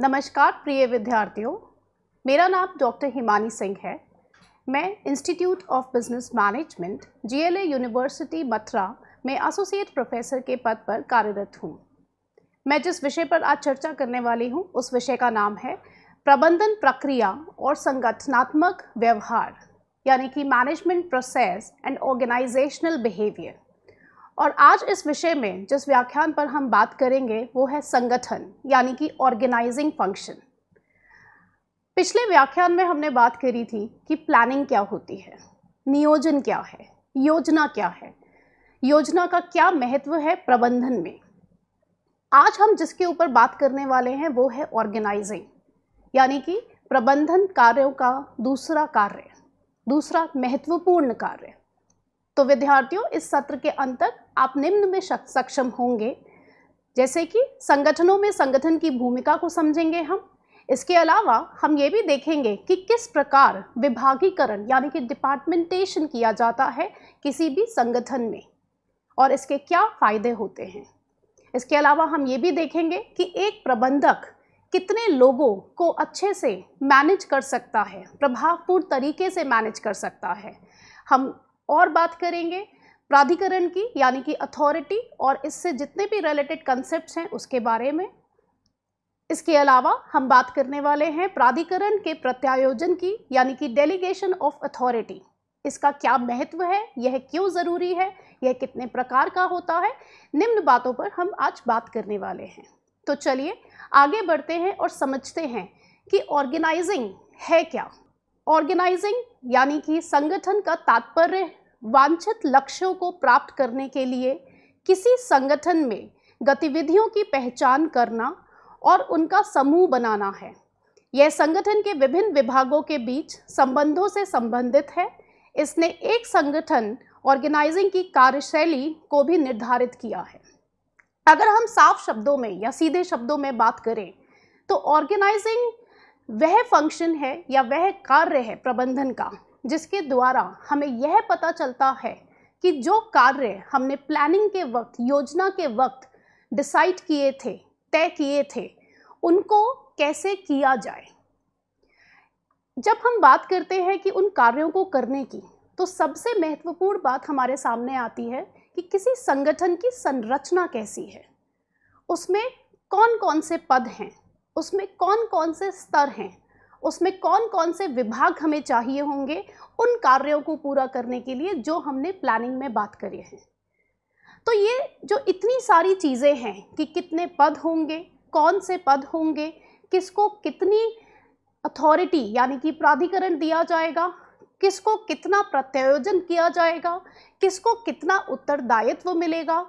नमस्कार प्रिय विद्यार्थियों मेरा नाम डॉक्टर हिमानी सिंह है मैं institute of business management GLA university Mathura में एसोसिएट प्रोफेसर के पद पर कार्यरत हूँ मैं जिस विषय पर आज चर्चा करने वाली हूँ उस विषय का नाम है प्रबंधन प्रक्रिया और संगठनात्मक व्यवहार यानी कि management process and organisational behaviour और आज इस विषय में जिस व्याख्यान पर हम बात करेंगे वो है संगठन यानी कि ऑर्गेनाइजिंग फंक्शन पिछले व्याख्यान में हमने बात करी थी कि प्लानिंग क्या होती है नियोजन क्या है योजना क्या है योजना का क्या महत्व है प्रबंधन में आज हम जिसके ऊपर बात करने वाले हैं वो है ऑर्गेनाइजिंग यानी कि प्रबंधन कार्यों का दूसरा कार्य दूसरा महत्वपूर्ण कार्य तो विद्यार्थियों इस सत्र के अंत तक आप निम्न में सक्षम होंगे जैसे कि संगठनों में संगठन की भूमिका को समझेंगे हम इसके अलावा हम ये भी देखेंगे कि किस प्रकार विभागीकरण यानी कि डिपार्टमेंटेशन किया जाता है किसी भी संगठन में और इसके क्या फ़ायदे होते हैं इसके अलावा हम ये भी देखेंगे कि एक प्रबंधक कितने लोगों को अच्छे से मैनेज कर सकता है प्रभावपूर्ण तरीके से मैनेज कर सकता है हम और बात करेंगे प्राधिकरण की यानी कि अथॉरिटी और इससे जितने भी रिलेटेड कंसेप्ट हैं उसके बारे में इसके अलावा हम बात करने वाले हैं प्राधिकरण के प्रत्यायोजन की यानी कि डेलीगेशन ऑफ अथॉरिटी इसका क्या महत्व है यह क्यों ज़रूरी है यह कितने प्रकार का होता है निम्न बातों पर हम आज बात करने वाले हैं तो चलिए आगे बढ़ते हैं और समझते हैं कि ऑर्गेनाइजिंग है क्या ऑर्गेनाइजिंग यानी कि संगठन का तात्पर्य वांछित लक्ष्यों को प्राप्त करने के लिए किसी संगठन में गतिविधियों की पहचान करना और उनका समूह बनाना है यह संगठन के विभिन्न विभागों के बीच संबंधों से संबंधित है इसने एक संगठन ऑर्गेनाइजिंग की कार्यशैली को भी निर्धारित किया है अगर हम साफ शब्दों में या सीधे शब्दों में बात करें तो ऑर्गेनाइजिंग वह फंक्शन है या वह कार्य है प्रबंधन का जिसके द्वारा हमें यह पता चलता है कि जो कार्य हमने प्लानिंग के वक्त योजना के वक्त डिसाइड किए थे तय किए थे उनको कैसे किया जाए जब हम बात करते हैं कि उन कार्यों को करने की तो सबसे महत्वपूर्ण बात हमारे सामने आती है कि किसी संगठन की संरचना कैसी है उसमें कौन कौन से पद हैं उसमें कौन कौन से स्तर हैं उसमें कौन कौन से विभाग हमें चाहिए होंगे उन कार्यों को पूरा करने के लिए जो हमने प्लानिंग में बात करी है तो ये जो इतनी सारी चीज़ें हैं कि कितने पद होंगे कौन से पद होंगे किसको कितनी अथॉरिटी यानी कि प्राधिकरण दिया जाएगा किसको कितना प्रत्यायोजन किया जाएगा किसको कितना उत्तरदायित्व मिलेगा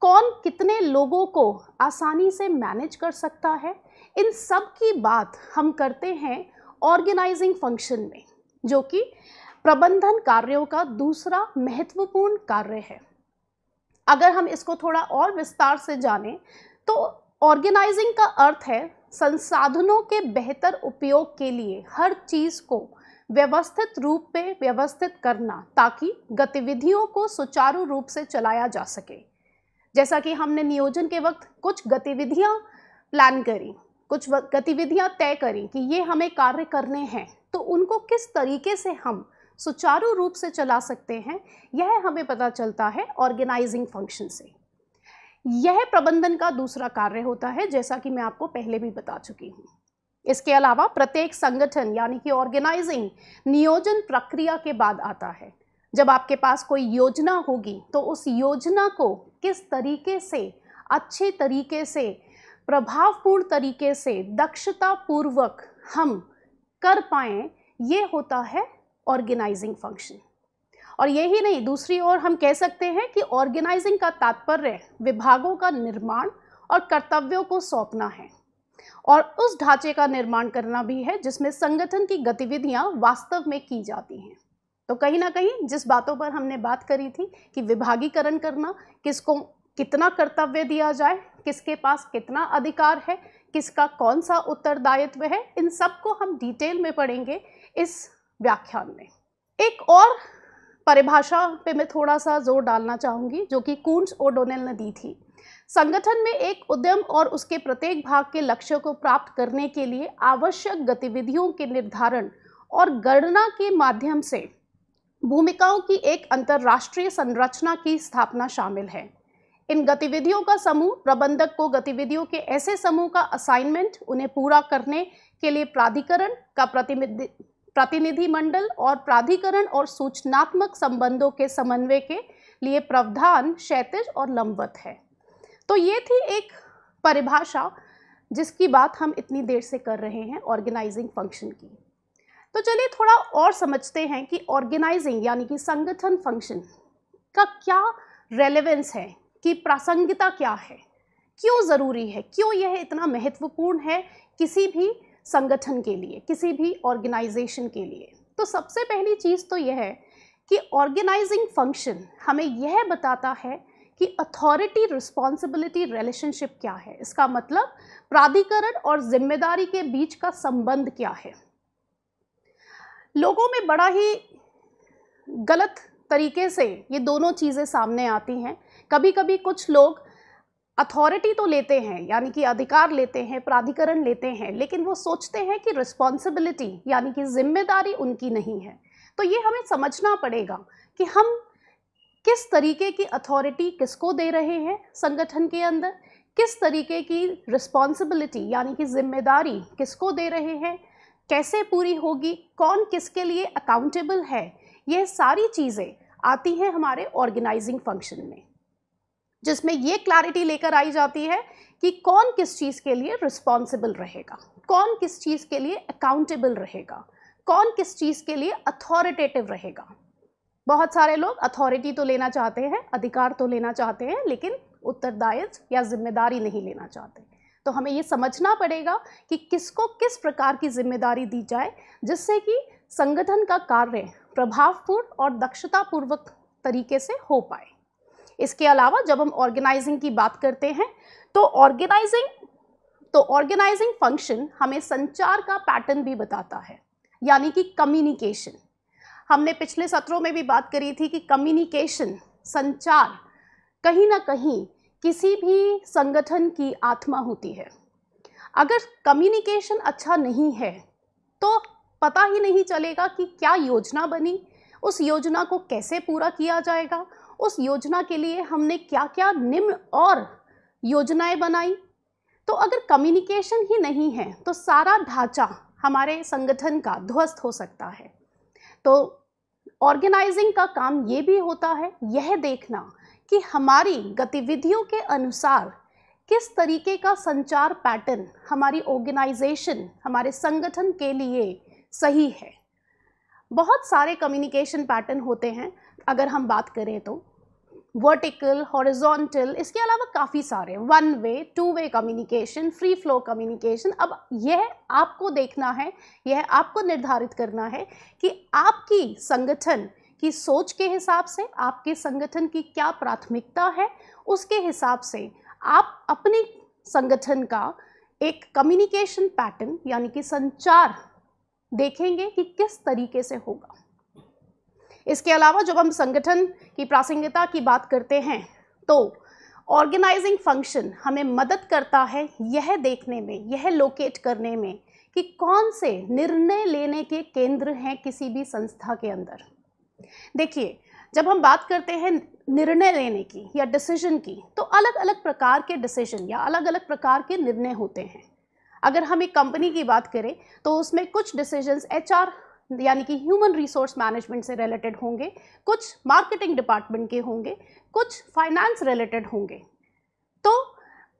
कौन कितने लोगों को आसानी से मैनेज कर सकता है इन सब की बात हम करते हैं ऑर्गेनाइजिंग फंक्शन में जो कि प्रबंधन कार्यों का दूसरा महत्वपूर्ण कार्य है अगर हम इसको थोड़ा और विस्तार से जाने तो ऑर्गेनाइजिंग का अर्थ है संसाधनों के बेहतर उपयोग के लिए हर चीज़ को व्यवस्थित रूप में व्यवस्थित करना ताकि गतिविधियों को सुचारू रूप से चलाया जा सके जैसा कि हमने नियोजन के वक्त कुछ गतिविधियां प्लान करी कुछ गतिविधियां तय करें कि ये हमें कार्य करने हैं तो उनको किस तरीके से हम सुचारू रूप से चला सकते हैं यह हमें पता चलता है ऑर्गेनाइजिंग फंक्शन से यह प्रबंधन का दूसरा कार्य होता है जैसा कि मैं आपको पहले भी बता चुकी हूँ इसके अलावा प्रत्येक संगठन यानी कि ऑर्गेनाइजिंग नियोजन प्रक्रिया के बाद आता है जब आपके पास कोई योजना होगी तो उस योजना को किस तरीके से अच्छे तरीके से प्रभावपूर्ण तरीके से दक्षतापूर्वक हम कर पाएँ ये होता है ऑर्गेनाइजिंग फंक्शन और यही नहीं दूसरी ओर हम कह सकते हैं कि ऑर्गेनाइजिंग का तात्पर्य विभागों का निर्माण और कर्तव्यों को सौंपना है और उस ढांचे का निर्माण करना भी है जिसमें संगठन की गतिविधियां वास्तव में की जाती हैं तो कहीं ना कहीं जिस बातों पर हमने बात करी थी कि विभागीकरण करना किसको कितना कर्तव्य दिया जाए किसके पास कितना अधिकार है किसका कौन सा उत्तरदायित्व है इन सब को हम डिटेल में पढ़ेंगे इस व्याख्यान में एक और परिभाषा पे मैं थोड़ा सा जोर डालना चाहूँगी जो कि कूंस ओडोनेल ने दी थी संगठन में एक उद्यम और उसके प्रत्येक भाग के लक्ष्य को प्राप्त करने के लिए आवश्यक गतिविधियों के निर्धारण और गणना के माध्यम से भूमिकाओं की एक अंतर्राष्ट्रीय संरचना की स्थापना शामिल है इन गतिविधियों का समूह प्रबंधक को गतिविधियों के ऐसे समूह का असाइनमेंट उन्हें पूरा करने के लिए प्राधिकरण का प्रतिनिधि प्रतिनिधिमंडल और प्राधिकरण और सूचनात्मक संबंधों के समन्वय के लिए प्रावधान क्षेत्र और लंबवत है तो ये थी एक परिभाषा जिसकी बात हम इतनी देर से कर रहे हैं ऑर्गेनाइजिंग फंक्शन की तो चलिए थोड़ा और समझते हैं कि ऑर्गेनाइजिंग यानी कि संगठन फंक्शन का क्या रेलेवेंस है कि प्रासंगिकता क्या है क्यों ज़रूरी है क्यों यह इतना महत्वपूर्ण है किसी भी संगठन के लिए किसी भी ऑर्गेनाइजेशन के लिए तो सबसे पहली चीज़ तो यह है कि ऑर्गेनाइजिंग फंक्शन हमें यह बताता है कि अथॉरिटी रिस्पॉन्सिबिलिटी रिलेशनशिप क्या है इसका मतलब प्राधिकरण और जिम्मेदारी के बीच का संबंध क्या है लोगों में बड़ा ही गलत तरीके से ये दोनों चीज़ें सामने आती हैं कभी कभी कुछ लोग अथॉरिटी तो लेते हैं यानी कि अधिकार लेते हैं प्राधिकरण लेते हैं लेकिन वो सोचते हैं कि रिस्पॉन्सिबिलिटी यानी कि जिम्मेदारी उनकी नहीं है तो ये हमें समझना पड़ेगा कि हम किस तरीके की अथॉरिटी किसको दे रहे हैं संगठन के अंदर किस तरीके की रिस्पॉन्सिबिलिटी यानी कि जिम्मेदारी किसको दे रहे हैं कैसे पूरी होगी कौन किसके लिए अकाउंटेबल है यह सारी चीज़ें आती हैं हमारे ऑर्गेनाइजिंग फंक्शन में जिसमें ये क्लैरिटी लेकर आई जाती है कि कौन किस चीज़ के लिए रिस्पॉन्सिबल रहेगा कौन किस चीज़ के लिए अकाउंटेबल रहेगा कौन किस चीज़ के लिए अथॉरिटेटिव रहेगा बहुत सारे लोग अथॉरिटी तो लेना चाहते हैं अधिकार तो लेना चाहते हैं लेकिन उत्तरदायित्व या जिम्मेदारी नहीं लेना चाहते तो हमें ये समझना पड़ेगा कि किसको किस प्रकार की जिम्मेदारी दी जाए जिससे कि संगठन का कार्य प्रभावपूर्ण और दक्षतापूर्वक तरीके से हो पाए इसके अलावा जब हम ऑर्गेनाइजिंग की बात करते हैं तो ऑर्गेनाइजिंग तो ऑर्गेनाइजिंग फंक्शन हमें संचार का पैटर्न भी बताता है यानी कि कम्युनिकेशन हमने पिछले सत्रों में भी बात करी थी कि कम्युनिकेशन संचार कहीं ना कहीं किसी भी संगठन की आत्मा होती है अगर कम्युनिकेशन अच्छा नहीं है तो पता ही नहीं चलेगा कि क्या योजना बनी उस योजना को कैसे पूरा किया जाएगा उस योजना के लिए हमने क्या क्या निम्न और योजनाएं बनाई तो अगर कम्युनिकेशन ही नहीं है तो सारा ढांचा हमारे संगठन का ध्वस्त हो सकता है तो ऑर्गेनाइजिंग का काम ये भी होता है यह देखना कि हमारी गतिविधियों के अनुसार किस तरीके का संचार पैटर्न हमारी ऑर्गेनाइजेशन हमारे संगठन के लिए सही है बहुत सारे कम्युनिकेशन पैटर्न होते हैं अगर हम बात करें तो वर्टिकल हॉरिजॉन्टल इसके अलावा काफ़ी सारे one way two way communication free flow communication अब यह आपको देखना है यह आपको निर्धारित करना है कि आपकी संगठन की सोच के हिसाब से आपके संगठन की क्या प्राथमिकता है उसके हिसाब से आप अपने संगठन का एक कम्युनिकेशन पैटर्न यानी कि संचार देखेंगे कि किस तरीके से होगा इसके अलावा जब हम संगठन की प्रासंगिकता की बात करते हैं तो ऑर्गेनाइजिंग फंक्शन हमें मदद करता है यह देखने में यह लोकेट करने में कि कौन से निर्णय लेने के केंद्र हैं किसी भी संस्था के अंदर देखिए जब हम बात करते हैं निर्णय लेने की या डिसीजन की तो अलग अलग प्रकार के डिसीजन या अलग अलग प्रकार के निर्णय होते हैं अगर हम एक कंपनी की बात करें तो उसमें कुछ डिसीजंस एचआर यानी कि ह्यूमन रिसोर्स मैनेजमेंट से रिलेटेड होंगे कुछ मार्केटिंग डिपार्टमेंट के होंगे कुछ फाइनेंस रिलेटेड होंगे तो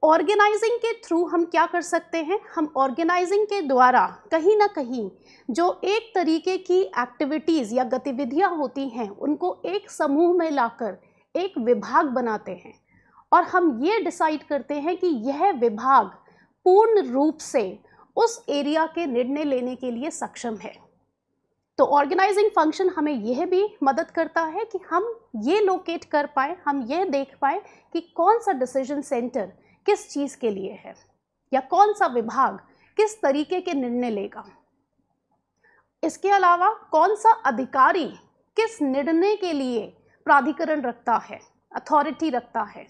ऑर्गेनाइजिंग के थ्रू हम क्या कर सकते हैं हम ऑर्गेनाइजिंग के द्वारा कहीं ना कहीं जो एक तरीके की एक्टिविटीज़ या गतिविधियां होती हैं उनको एक समूह में लाकर एक विभाग बनाते हैं और हम ये डिसाइड करते हैं कि यह विभाग पूर्ण रूप से उस एरिया के निर्णय लेने के लिए सक्षम है तो ऑर्गेनाइजिंग फंक्शन हमें यह भी मदद करता है कि हम ये लोकेट कर पाए हम यह देख पाए कि कौन सा डिसीजन सेंटर किस चीज़ के लिए है या कौन सा विभाग किस तरीके के निर्णय लेगा इसके अलावा कौन सा अधिकारी किस निर्णय के लिए प्राधिकरण रखता है अथॉरिटी रखता है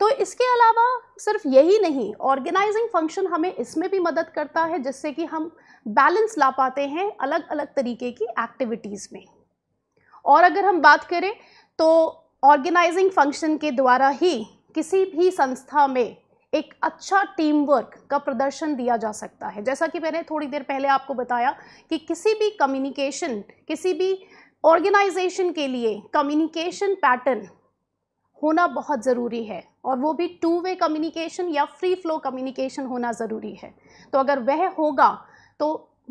तो इसके अलावा सिर्फ यही नहीं ऑर्गेनाइजिंग फंक्शन हमें इसमें भी मदद करता है जिससे कि हम बैलेंस ला पाते हैं अलग अलग तरीके की एक्टिविटीज़ में और अगर हम बात करें तो ऑर्गेनाइजिंग फंक्शन के द्वारा ही किसी भी संस्था में एक अच्छा टीम वर्क का प्रदर्शन दिया जा सकता है जैसा कि मैंने थोड़ी देर पहले आपको बताया कि किसी भी कम्युनिकेशन किसी भी ऑर्गेनाइजेशन के लिए कम्युनिकेशन पैटर्न होना बहुत ज़रूरी है और वो भी टू वे कम्युनिकेशन या फ्री फ्लो कम्युनिकेशन होना ज़रूरी है तो अगर वह होगा तो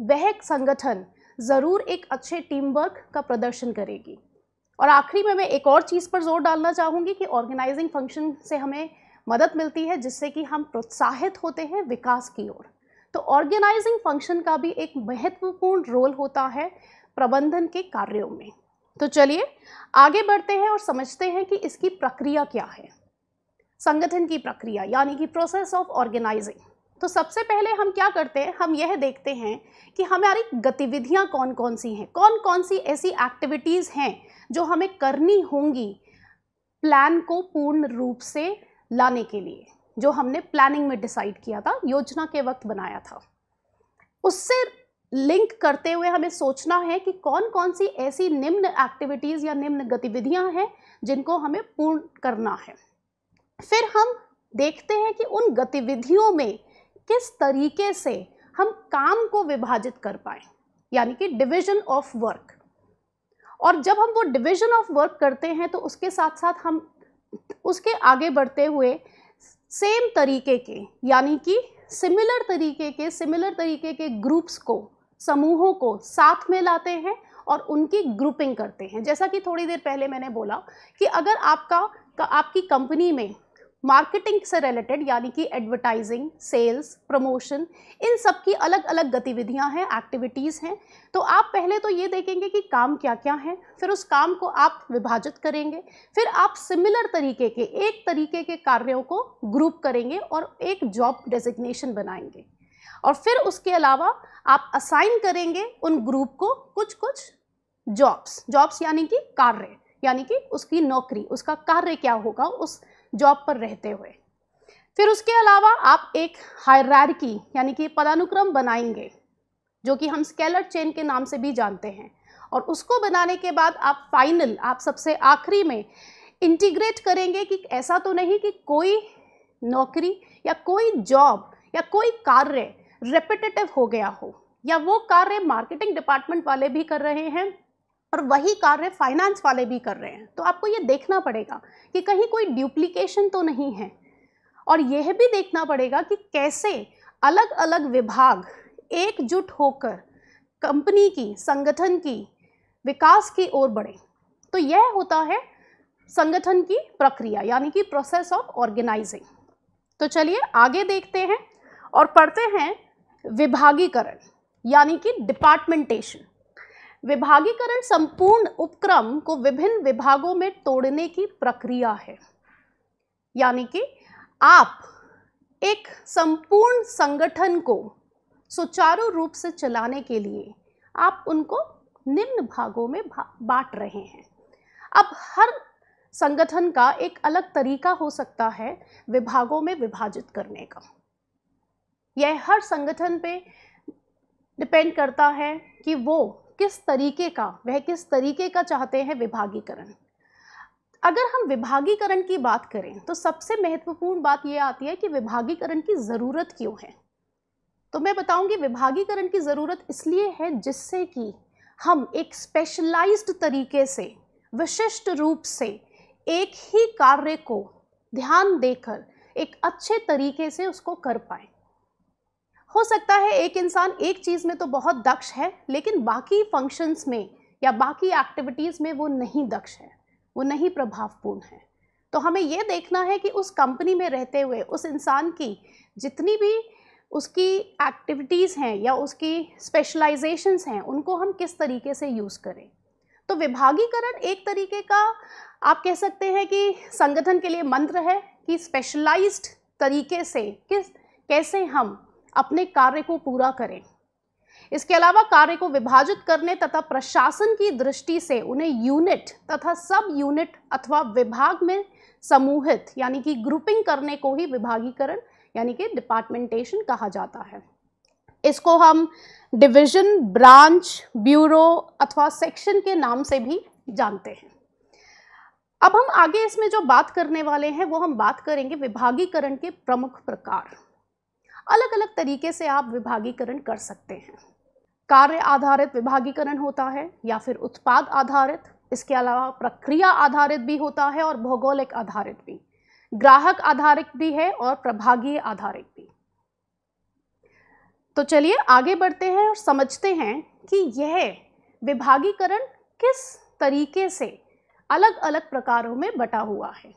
वह संगठन ज़रूर एक अच्छे टीम वर्क का प्रदर्शन करेगी और आखिरी में मैं एक और चीज़ पर जोर डालना चाहूँगी कि ऑर्गेनाइजिंग फंक्शन से हमें मदद मिलती है जिससे कि हम प्रोत्साहित होते हैं विकास की ओर तो ऑर्गेनाइजिंग फंक्शन का भी एक महत्वपूर्ण रोल होता है प्रबंधन के कार्यों में तो चलिए आगे बढ़ते हैं और समझते हैं कि इसकी प्रक्रिया क्या है संगठन की प्रक्रिया यानी कि प्रोसेस ऑफ ऑर्गेनाइजिंग तो सबसे पहले हम क्या करते हैं हम यह देखते हैं कि हमारी गतिविधियाँ कौन कौन सी हैं कौन कौन सी ऐसी एक्टिविटीज़ हैं जो हमें करनी होंगी प्लान को पूर्ण रूप से लाने के लिए जो हमने प्लानिंग में डिसाइड किया था योजना के वक्त बनाया था उससे लिंक करते हुए हमें सोचना है कि कौन कौन सी ऐसी निम्न एक्टिविटीज़ या निम्न गतिविधियां हैं जिनको हमें पूर्ण करना है फिर हम देखते हैं कि उन गतिविधियों में किस तरीके से हम काम को विभाजित कर पाए यानी कि डिविजन ऑफ वर्क और जब हम वो डिविजन ऑफ वर्क करते हैं तो उसके साथ साथ हम उसके आगे बढ़ते हुए सेम तरीके के यानी कि सिमिलर तरीके के सिमिलर तरीके के ग्रुप्स को समूहों को साथ में लाते हैं और उनकी ग्रुपिंग करते हैं जैसा कि थोड़ी देर पहले मैंने बोला कि अगर आपका आपकी कंपनी में मार्केटिंग से रिलेटेड यानी कि एडवर्टाइजिंग सेल्स प्रमोशन इन सब की अलग अलग गतिविधियां हैं एक्टिविटीज़ हैं तो आप पहले तो ये देखेंगे कि काम क्या क्या है फिर उस काम को आप विभाजित करेंगे फिर आप सिमिलर तरीके के एक तरीके के कार्यों को ग्रुप करेंगे और एक जॉब डेजिग्नेशन बनाएंगे और फिर उसके अलावा आप असाइन करेंगे उन ग्रुप को कुछ कुछ जॉब्स जॉब्स यानी कि कार्य यानी कि उसकी नौकरी उसका कार्य क्या होगा उस जॉब पर रहते हुए फिर उसके अलावा आप एक हायरारकी यानी कि पदानुक्रम बनाएंगे जो कि हम स्केलर चेन के नाम से भी जानते हैं और उसको बनाने के बाद आप फाइनल आप सबसे आखिरी में इंटीग्रेट करेंगे कि ऐसा तो नहीं कि कोई नौकरी या कोई जॉब या कोई कार्य रेपिटेटिव हो गया हो या वो कार्य मार्केटिंग डिपार्टमेंट वाले भी कर रहे हैं और वही कार्य फाइनेंस वाले भी कर रहे हैं तो आपको ये देखना पड़ेगा कि कहीं कोई ड्यूप्लीकेशन तो नहीं है और यह भी देखना पड़ेगा कि कैसे अलग अलग विभाग एकजुट होकर कंपनी की संगठन की विकास की ओर बढ़े तो यह होता है संगठन की प्रक्रिया यानी कि प्रोसेस ऑफ ऑर्गेनाइजिंग तो चलिए आगे देखते हैं और पढ़ते हैं विभागीकरण यानी कि डिपार्टमेंटेशन विभागीकरण संपूर्ण उपक्रम को विभिन्न विभागों में तोड़ने की प्रक्रिया है यानी कि आप एक संपूर्ण संगठन को सुचारू रूप से चलाने के लिए आप उनको निम्न भागों में बांट रहे हैं अब हर संगठन का एक अलग तरीका हो सकता है विभागों में विभाजित करने का यह हर संगठन पे डिपेंड करता है कि वो किस तरीके का वह किस तरीके का चाहते हैं विभागीकरण अगर हम विभागीकरण की बात करें तो सबसे महत्वपूर्ण बात यह आती है कि विभागीकरण की ज़रूरत क्यों है तो मैं बताऊंगी विभागीकरण की ज़रूरत इसलिए है जिससे कि हम एक स्पेशलाइज्ड तरीके से विशिष्ट रूप से एक ही कार्य को ध्यान देकर एक अच्छे तरीके से उसको कर पाएँ हो सकता है एक इंसान एक चीज़ में तो बहुत दक्ष है लेकिन बाकी फंक्शंस में या बाकी एक्टिविटीज़ में वो नहीं दक्ष है वो नहीं प्रभावपूर्ण है तो हमें ये देखना है कि उस कंपनी में रहते हुए उस इंसान की जितनी भी उसकी एक्टिविटीज़ हैं या उसकी स्पेशलाइजेशंस हैं उनको हम किस तरीके से यूज़ करें तो विभागीकरण एक तरीके का आप कह सकते हैं कि संगठन के लिए मंत्र है कि स्पेशलाइज्ड तरीके से किस कैसे हम अपने कार्य को पूरा करें इसके अलावा कार्य को विभाजित करने तथा प्रशासन की दृष्टि से उन्हें यूनिट तथा सब यूनिट अथवा विभाग में समूहित यानी कि ग्रुपिंग करने को ही विभागीकरण यानी कि डिपार्टमेंटेशन कहा जाता है इसको हम डिवीज़न ब्रांच ब्यूरो अथवा सेक्शन के नाम से भी जानते हैं अब हम आगे इसमें जो बात करने वाले हैं वो हम बात करेंगे विभागीकरण के प्रमुख प्रकार अलग अलग तरीके से आप विभागीकरण कर सकते हैं कार्य आधारित विभागीकरण होता है या फिर उत्पाद आधारित इसके अलावा प्रक्रिया आधारित भी होता है और भौगोलिक आधारित भी ग्राहक आधारित भी है और प्रभागीय आधारित भी तो चलिए आगे बढ़ते हैं और समझते हैं कि यह विभागीकरण किस तरीके से अलग अलग प्रकारों में बटा हुआ है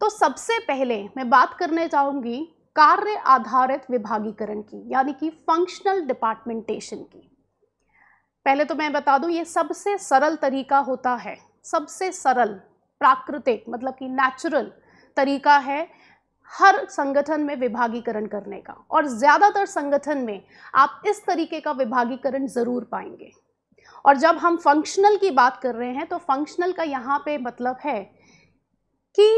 तो सबसे पहले मैं बात करने चाहूँगी कार्य आधारित विभागीकरण की यानी कि फंक्शनल डिपार्टमेंटेशन की पहले तो मैं बता दूं ये सबसे सरल तरीका होता है सबसे सरल प्राकृतिक मतलब कि नेचुरल तरीका है हर संगठन में विभागीकरण करने का और ज़्यादातर संगठन में आप इस तरीके का विभागीकरण ज़रूर पाएंगे और जब हम फंक्शनल की बात कर रहे हैं तो फंक्शनल का यहाँ पे मतलब है कि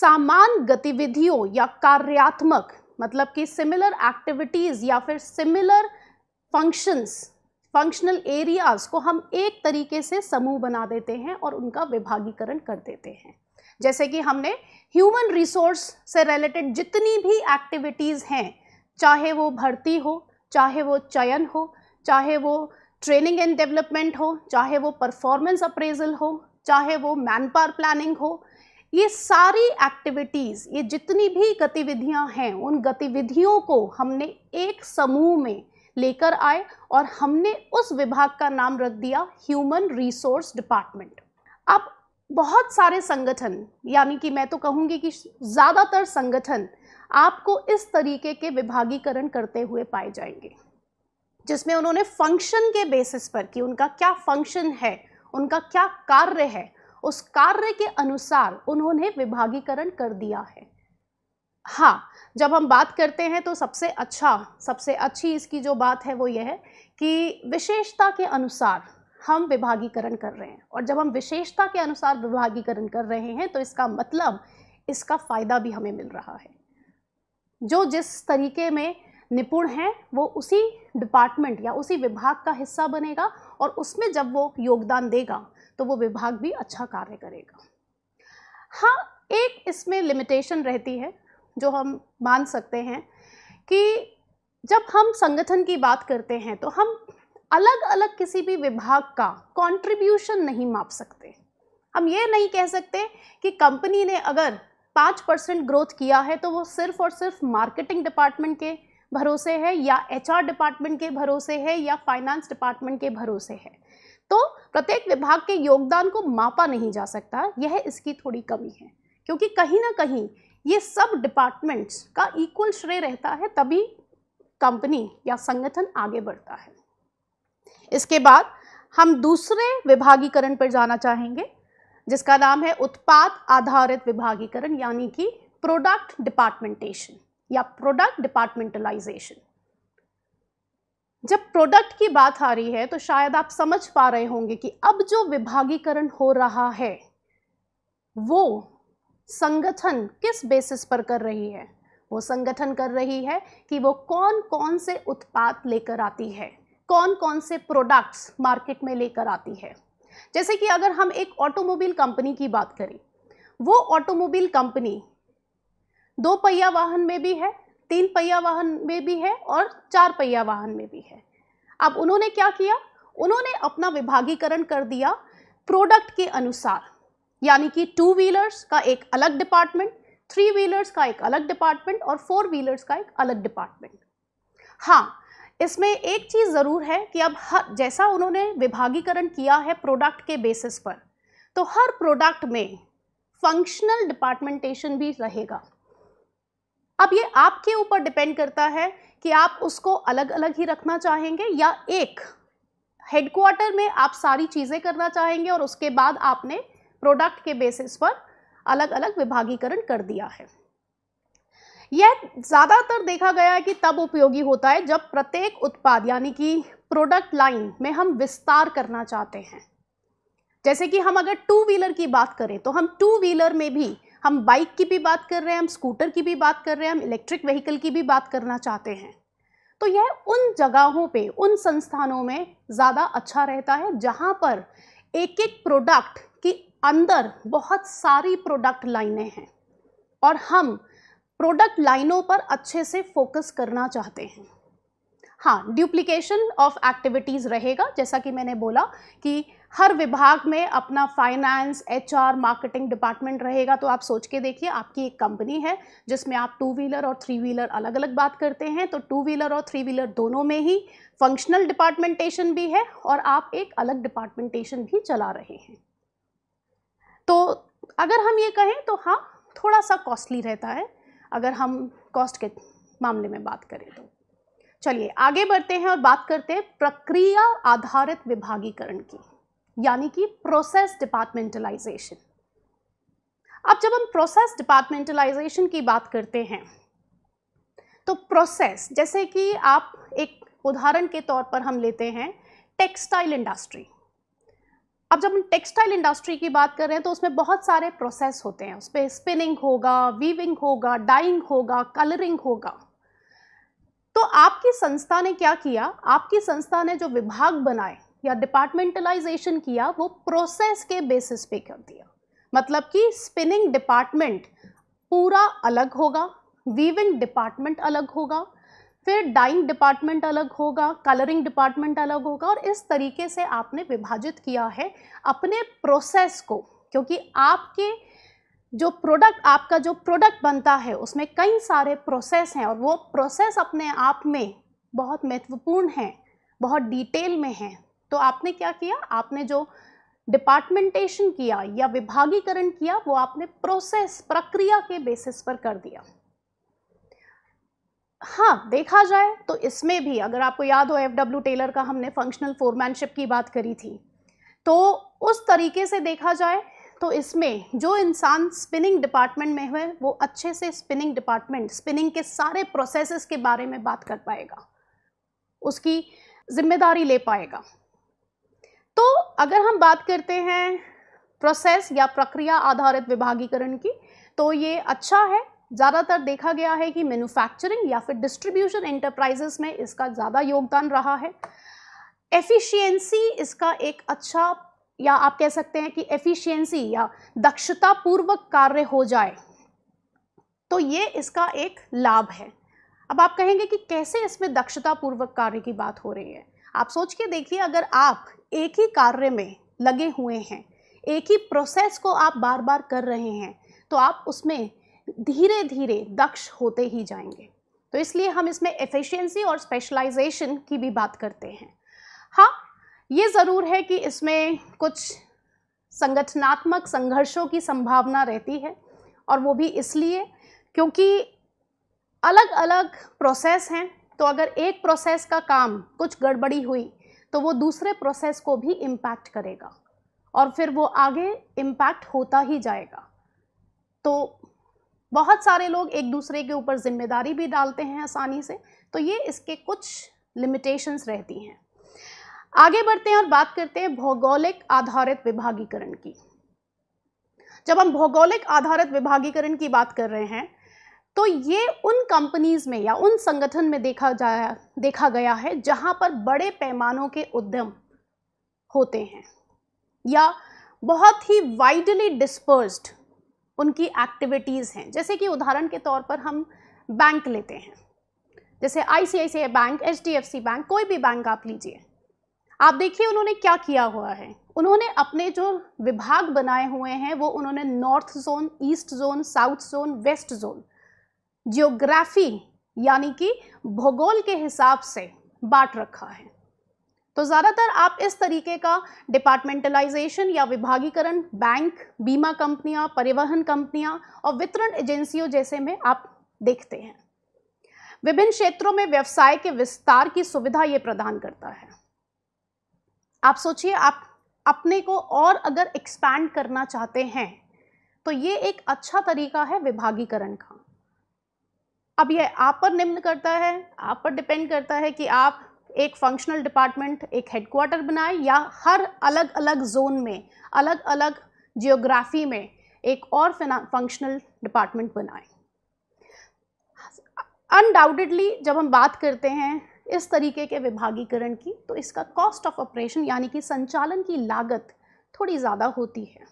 सामान गतिविधियों या कार्यात्मक मतलब कि सिमिलर एक्टिविटीज़ या फिर सिमिलर फंक्शंस फंक्शनल एरियाज़ को हम एक तरीके से समूह बना देते हैं और उनका विभागीकरण कर देते हैं जैसे कि हमने ह्यूमन रिसोर्स से रिलेटेड जितनी भी एक्टिविटीज़ हैं चाहे वो भर्ती हो चाहे वो चयन हो चाहे वो ट्रेनिंग एंड डेवलपमेंट हो चाहे वो परफॉर्मेंस अप्रेजल हो चाहे वो मैन पावर प्लानिंग हो ये सारी एक्टिविटीज़ ये जितनी भी गतिविधियां हैं उन गतिविधियों को हमने एक समूह में लेकर आए और हमने उस विभाग का नाम रख दिया ह्यूमन रिसोर्स डिपार्टमेंट अब बहुत सारे संगठन यानी कि मैं तो कहूँगी कि ज़्यादातर संगठन आपको इस तरीके के विभागीकरण करते हुए पाए जाएंगे जिसमें उन्होंने फंक्शन के बेसिस पर कि उनका क्या फंक्शन है उनका क्या कार्य है उस कार्य के अनुसार उन्होंने विभागीकरण कर दिया है हाँ जब हम बात करते हैं तो सबसे अच्छा सबसे अच्छी इसकी जो बात है वो ये है कि विशेषता के अनुसार हम विभागीकरण कर रहे हैं और जब हम विशेषता के अनुसार विभागीकरण कर रहे हैं तो इसका मतलब इसका फ़ायदा भी हमें मिल रहा है जो जिस तरीके में निपुण है वो उसी डिपार्टमेंट या उसी विभाग का हिस्सा बनेगा और उसमें जब वो योगदान देगा तो वो विभाग भी अच्छा कार्य करेगा हाँ एक इसमें लिमिटेशन रहती है जो हम मान सकते हैं कि जब हम संगठन की बात करते हैं तो हम अलग अलग किसी भी विभाग का कंट्रीब्यूशन नहीं माप सकते हम ये नहीं कह सकते कि कंपनी ने अगर पाँच परसेंट ग्रोथ किया है तो वो सिर्फ और सिर्फ मार्केटिंग डिपार्टमेंट के भरोसे है या एचआर डिपार्टमेंट के भरोसे है या फाइनेंस डिपार्टमेंट के भरोसे है तो प्रत्येक विभाग के योगदान को मापा नहीं जा सकता यह इसकी थोड़ी कमी है क्योंकि कहीं ना कहीं ये सब डिपार्टमेंट्स का इक्वल श्रेय रहता है तभी कंपनी या संगठन आगे बढ़ता है इसके बाद हम दूसरे विभागीकरण पर जाना चाहेंगे जिसका नाम है उत्पाद आधारित विभागीकरण यानी कि प्रोडक्ट डिपार्टमेंटेशन या प्रोडक्ट डिपार्टमेंटलाइजेशन जब प्रोडक्ट की बात आ रही है तो शायद आप समझ पा रहे होंगे कि अब जो विभागीकरण हो रहा है वो संगठन किस बेसिस पर कर रही है वो संगठन कर रही है कि वो कौन कौन से उत्पाद लेकर आती है कौन कौन से प्रोडक्ट्स मार्केट में लेकर आती है जैसे कि अगर हम एक ऑटोमोबाइल कंपनी की बात करें वो ऑटोमोबाइल कंपनी दो पहिया वाहन में भी है तीन पहिया वाहन में भी है और चार पहिया वाहन में भी है अब उन्होंने क्या किया उन्होंने अपना विभागीकरण कर दिया प्रोडक्ट के अनुसार यानी कि टू व्हीलर्स का एक अलग डिपार्टमेंट थ्री व्हीलर्स का एक अलग डिपार्टमेंट और फोर व्हीलर्स का एक अलग डिपार्टमेंट हाँ इसमें एक चीज़ ज़रूर है कि अब हर जैसा उन्होंने विभागीकरण किया है प्रोडक्ट के बेसिस पर तो हर प्रोडक्ट में फंक्शनल डिपार्टमेंटेशन भी रहेगा अब ये आपके ऊपर डिपेंड करता है कि आप उसको अलग अलग ही रखना चाहेंगे या एक हेडक्वार्टर में आप सारी चीज़ें करना चाहेंगे और उसके बाद आपने प्रोडक्ट के बेसिस पर अलग अलग विभागीकरण कर दिया है यह ज़्यादातर देखा गया है कि तब उपयोगी होता है जब प्रत्येक उत्पाद यानी कि प्रोडक्ट लाइन में हम विस्तार करना चाहते हैं जैसे कि हम अगर टू व्हीलर की बात करें तो हम टू व्हीलर में भी हम बाइक की भी बात कर रहे हैं हम स्कूटर की भी बात कर रहे हैं हम इलेक्ट्रिक व्हीकल की भी बात करना चाहते हैं तो यह उन जगहों पे उन संस्थानों में ज़्यादा अच्छा रहता है जहाँ पर एक एक प्रोडक्ट के अंदर बहुत सारी प्रोडक्ट लाइनें हैं और हम प्रोडक्ट लाइनों पर अच्छे से फोकस करना चाहते हैं हाँ ड्यूप्लीकेशन ऑफ एक्टिविटीज़ रहेगा जैसा कि मैंने बोला कि हर विभाग में अपना फाइनेंस एचआर मार्केटिंग डिपार्टमेंट रहेगा तो आप सोच के देखिए आपकी एक कंपनी है जिसमें आप टू व्हीलर और थ्री व्हीलर अलग अलग बात करते हैं तो टू व्हीलर और थ्री व्हीलर दोनों में ही फंक्शनल डिपार्टमेंटेशन भी है और आप एक अलग डिपार्टमेंटेशन भी चला रहे हैं तो अगर हम ये कहें तो हाँ थोड़ा सा कॉस्टली रहता है अगर हम कॉस्ट के मामले में बात करें तो चलिए आगे बढ़ते हैं और बात करते हैं प्रक्रिया आधारित विभागीकरण की यानी कि प्रोसेस डिपार्टमेंटलाइजेशन अब जब हम प्रोसेस डिपार्टमेंटलाइजेशन की बात करते हैं तो प्रोसेस जैसे कि आप एक उदाहरण के तौर पर हम लेते हैं टेक्सटाइल इंडस्ट्री अब जब हम टेक्सटाइल इंडस्ट्री की बात कर रहे हैं तो उसमें बहुत सारे प्रोसेस होते हैं उस पर स्पिनिंग होगा वीविंग होगा डाइंग होगा कलरिंग होगा तो आपकी संस्था ने क्या किया आपकी संस्था ने जो विभाग बनाए या डिपार्टमेंटलाइजेशन किया वो प्रोसेस के बेसिस पे कर दिया मतलब कि स्पिनिंग डिपार्टमेंट पूरा अलग होगा वीविंग डिपार्टमेंट अलग होगा फिर डाइंग डिपार्टमेंट अलग होगा कलरिंग डिपार्टमेंट अलग होगा और इस तरीके से आपने विभाजित किया है अपने प्रोसेस को क्योंकि आपके जो प्रोडक्ट आपका जो प्रोडक्ट बनता है उसमें कई सारे प्रोसेस हैं और वो प्रोसेस अपने आप में बहुत महत्वपूर्ण हैं बहुत डिटेल में हैं तो आपने क्या किया आपने जो डिपार्टमेंटेशन किया या विभागीकरण किया वो आपने प्रोसेस प्रक्रिया के बेसिस पर कर दिया हाँ देखा जाए तो इसमें भी अगर आपको याद हो एफ डब्ल्यू टेलर का हमने फंक्शनल फोरमैनशिप की बात करी थी तो उस तरीके से देखा जाए तो इसमें जो इंसान स्पिनिंग डिपार्टमेंट में है वो अच्छे से स्पिनिंग डिपार्टमेंट स्पिनिंग के सारे प्रोसेसेस के बारे में बात कर पाएगा उसकी जिम्मेदारी ले पाएगा तो अगर हम बात करते हैं प्रोसेस या प्रक्रिया आधारित विभागीकरण की तो ये अच्छा है ज़्यादातर देखा गया है कि मैन्युफैक्चरिंग या फिर डिस्ट्रीब्यूशन एंटरप्राइजेस में इसका ज़्यादा योगदान रहा है एफिशिएंसी इसका एक अच्छा या आप कह सकते हैं कि एफिशिएंसी या दक्षतापूर्वक कार्य हो जाए तो ये इसका एक लाभ है अब आप कहेंगे कि कैसे इसमें दक्षतापूर्वक कार्य की बात हो रही है आप सोच के देखिए अगर आप एक ही कार्य में लगे हुए हैं एक ही प्रोसेस को आप बार बार कर रहे हैं तो आप उसमें धीरे धीरे दक्ष होते ही जाएंगे तो इसलिए हम इसमें एफिशिएंसी और स्पेशलाइजेशन की भी बात करते हैं हाँ ये ज़रूर है कि इसमें कुछ संगठनात्मक संघर्षों की संभावना रहती है और वो भी इसलिए क्योंकि अलग अलग प्रोसेस हैं तो अगर एक प्रोसेस का काम कुछ गड़बड़ी हुई तो वो दूसरे प्रोसेस को भी इम्पैक्ट करेगा और फिर वो आगे इम्पैक्ट होता ही जाएगा तो बहुत सारे लोग एक दूसरे के ऊपर जिम्मेदारी भी डालते हैं आसानी से तो ये इसके कुछ लिमिटेशंस रहती हैं आगे बढ़ते हैं और बात करते हैं भौगोलिक आधारित विभागीकरण की जब हम भौगोलिक आधारित विभागीकरण की बात कर रहे हैं तो ये उन कंपनीज़ में या उन संगठन में देखा जाया देखा गया है जहाँ पर बड़े पैमानों के उद्यम होते हैं या बहुत ही वाइडली डिस्पर्स्ड उनकी एक्टिविटीज़ हैं जैसे कि उदाहरण के तौर पर हम बैंक लेते हैं जैसे आई बैंक एच बैंक कोई भी बैंक आप लीजिए आप देखिए उन्होंने क्या किया हुआ है उन्होंने अपने जो विभाग बनाए हुए हैं वो उन्होंने north zone east zone south zone west zone geography यानी कि भूगोल के हिसाब से बांट रखा है तो ज़्यादातर आप इस तरीके का डिपार्टमेंटलाइजेशन या विभागीकरण बैंक बीमा कंपनियां, परिवहन कंपनियां और वितरण एजेंसियों जैसे में आप देखते हैं विभिन्न क्षेत्रों में व्यवसाय के विस्तार की सुविधा ये प्रदान करता है आप सोचिए आप अपने को और अगर एक्सपैंड करना चाहते हैं तो ये एक अच्छा तरीका है विभागीकरण का अब ये आप पर निम्न करता है आप पर डिपेंड करता है कि आप एक फंक्शनल डिपार्टमेंट एक हेडक्वार्टर बनाए या हर अलग अलग जोन में अलग अलग जियोग्राफी में एक और फंक्शनल डिपार्टमेंट बनाए अनडाउटेडली जब हम बात करते हैं इस तरीके के विभागीकरण की तो इसका कॉस्ट ऑफ ऑपरेशन यानी कि संचालन की लागत थोड़ी ज़्यादा होती है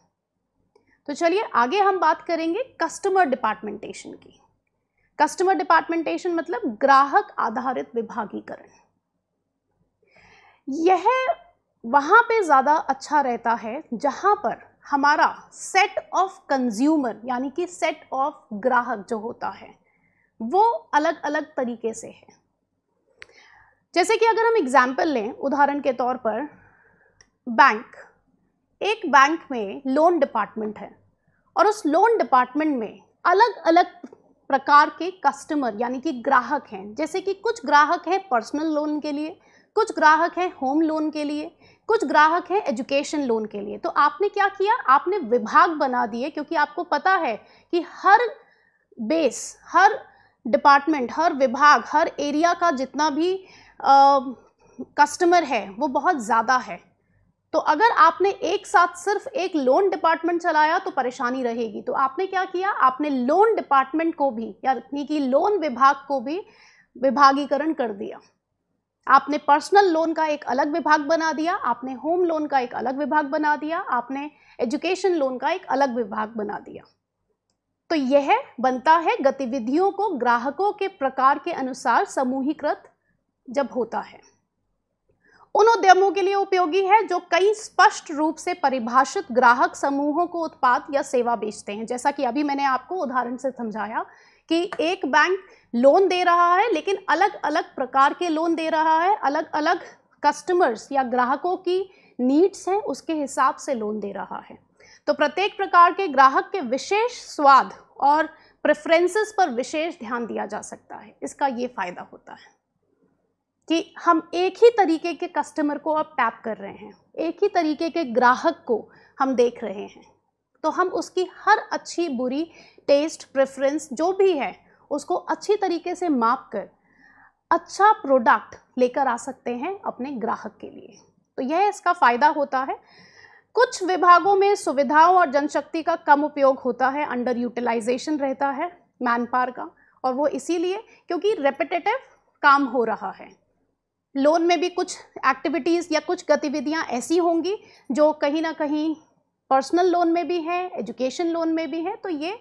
तो चलिए आगे हम बात करेंगे कस्टमर डिपार्टमेंटेशन की कस्टमर डिपार्टमेंटेशन मतलब ग्राहक आधारित विभागीकरण यह वहां पे ज़्यादा अच्छा रहता है जहां पर हमारा सेट ऑफ कंज्यूमर यानी कि सेट ऑफ ग्राहक जो होता है वो अलग अलग तरीके से है जैसे कि अगर हम एग्जाम्पल लें उदाहरण के तौर पर बैंक एक बैंक में लोन डिपार्टमेंट है और उस लोन डिपार्टमेंट में अलग अलग प्रकार के कस्टमर यानी कि ग्राहक हैं जैसे कि कुछ ग्राहक हैं पर्सनल लोन के लिए कुछ ग्राहक हैं होम लोन के लिए कुछ ग्राहक हैं एजुकेशन लोन के लिए तो आपने क्या किया आपने विभाग बना दिए क्योंकि आपको पता है कि हर बेस हर डिपार्टमेंट हर विभाग हर एरिया का जितना भी कस्टमर है वो बहुत ज़्यादा है तो अगर आपने एक साथ सिर्फ एक लोन डिपार्टमेंट चलाया तो परेशानी रहेगी तो आपने क्या किया आपने लोन डिपार्टमेंट को भी यानी कि लोन विभाग को भी विभागीकरण कर दिया आपने पर्सनल लोन का एक अलग विभाग बना दिया आपने होम लोन का एक अलग विभाग बना दिया आपने एजुकेशन लोन का एक अलग विभाग बना दिया तो यह बनता है गतिविधियों को ग्राहकों के प्रकार के अनुसार समूहीकृत जब होता है उन उद्यमों के लिए उपयोगी है जो कई स्पष्ट रूप से परिभाषित ग्राहक समूहों को उत्पाद या सेवा बेचते हैं जैसा कि अभी मैंने आपको उदाहरण से समझाया कि एक बैंक लोन दे रहा है लेकिन अलग अलग प्रकार के लोन दे रहा है अलग अलग कस्टमर्स या ग्राहकों की नीड्स हैं उसके हिसाब से लोन दे रहा है तो प्रत्येक प्रकार के ग्राहक के विशेष स्वाद और प्रेफरेंसेस पर विशेष ध्यान दिया जा सकता है इसका ये फ़ायदा होता है कि हम एक ही तरीके के कस्टमर को अब टैप कर रहे हैं एक ही तरीके के ग्राहक को हम देख रहे हैं तो हम उसकी हर अच्छी बुरी टेस्ट प्रेफरेंस जो भी है उसको अच्छी तरीके से माप कर अच्छा प्रोडक्ट लेकर आ सकते हैं अपने ग्राहक के लिए तो यह इसका फ़ायदा होता है कुछ विभागों में सुविधाओं और जनशक्ति का कम उपयोग होता है अंडर यूटिलाइजेशन रहता है मैन पावर का और वो इसीलिए क्योंकि रेपिटेटिव काम हो रहा है लोन में भी कुछ एक्टिविटीज़ या कुछ गतिविधियाँ ऐसी होंगी जो कहीं ना कहीं पर्सनल लोन में भी है एजुकेशन लोन में भी है तो ये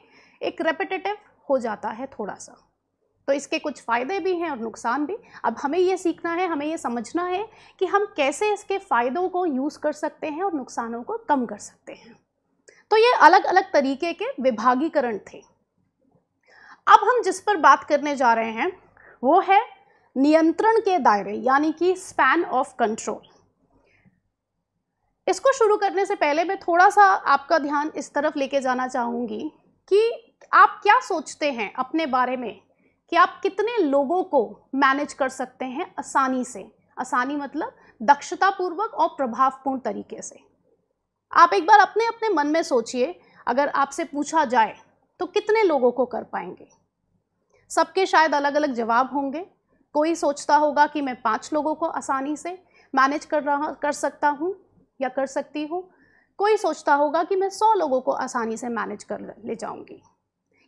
एक रेपिटेटिव हो जाता है थोड़ा सा तो इसके कुछ फ़ायदे भी हैं और नुकसान भी अब हमें ये सीखना है हमें ये समझना है कि हम कैसे इसके फ़ायदों को यूज़ कर सकते हैं और नुकसानों को कम कर सकते हैं तो ये अलग अलग तरीके के विभागीकरण थे अब हम जिस पर बात करने जा रहे हैं वो है नियंत्रण के दायरे यानी कि स्पैन ऑफ कंट्रोल इसको शुरू करने से पहले मैं थोड़ा सा आपका ध्यान इस तरफ लेके जाना चाहूँगी कि आप क्या सोचते हैं अपने बारे में कि आप कितने लोगों को मैनेज कर सकते हैं आसानी से आसानी मतलब दक्षतापूर्वक और प्रभावपूर्ण तरीके से आप एक बार अपने अपने मन में सोचिए अगर आपसे पूछा जाए तो कितने लोगों को कर पाएंगे सबके शायद अलग अलग जवाब होंगे कोई सोचता होगा कि मैं पाँच लोगों को आसानी से मैनेज कर रहा कर सकता हूँ या कर सकती हूँ कोई सोचता होगा कि मैं सौ लोगों को आसानी से मैनेज कर ले जाऊँगी